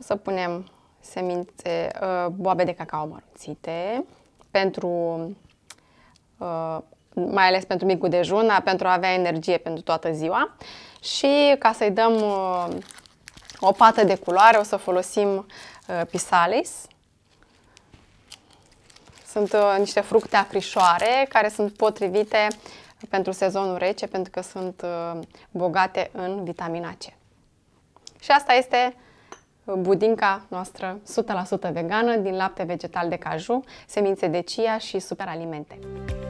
O să punem semințe, eh, boabe de cacao mărunțite pentru eh, mai ales pentru micul dejun, pentru a avea energie pentru toată ziua. Și ca să-i dăm eh, o pată de culoare, o să folosim pisalis, sunt uh, niște fructe acrișoare care sunt potrivite pentru sezonul rece pentru că sunt uh, bogate în vitamina C. Și asta este uh, budinca noastră 100% vegană din lapte vegetal de caju, semințe de chia și superalimente. alimente.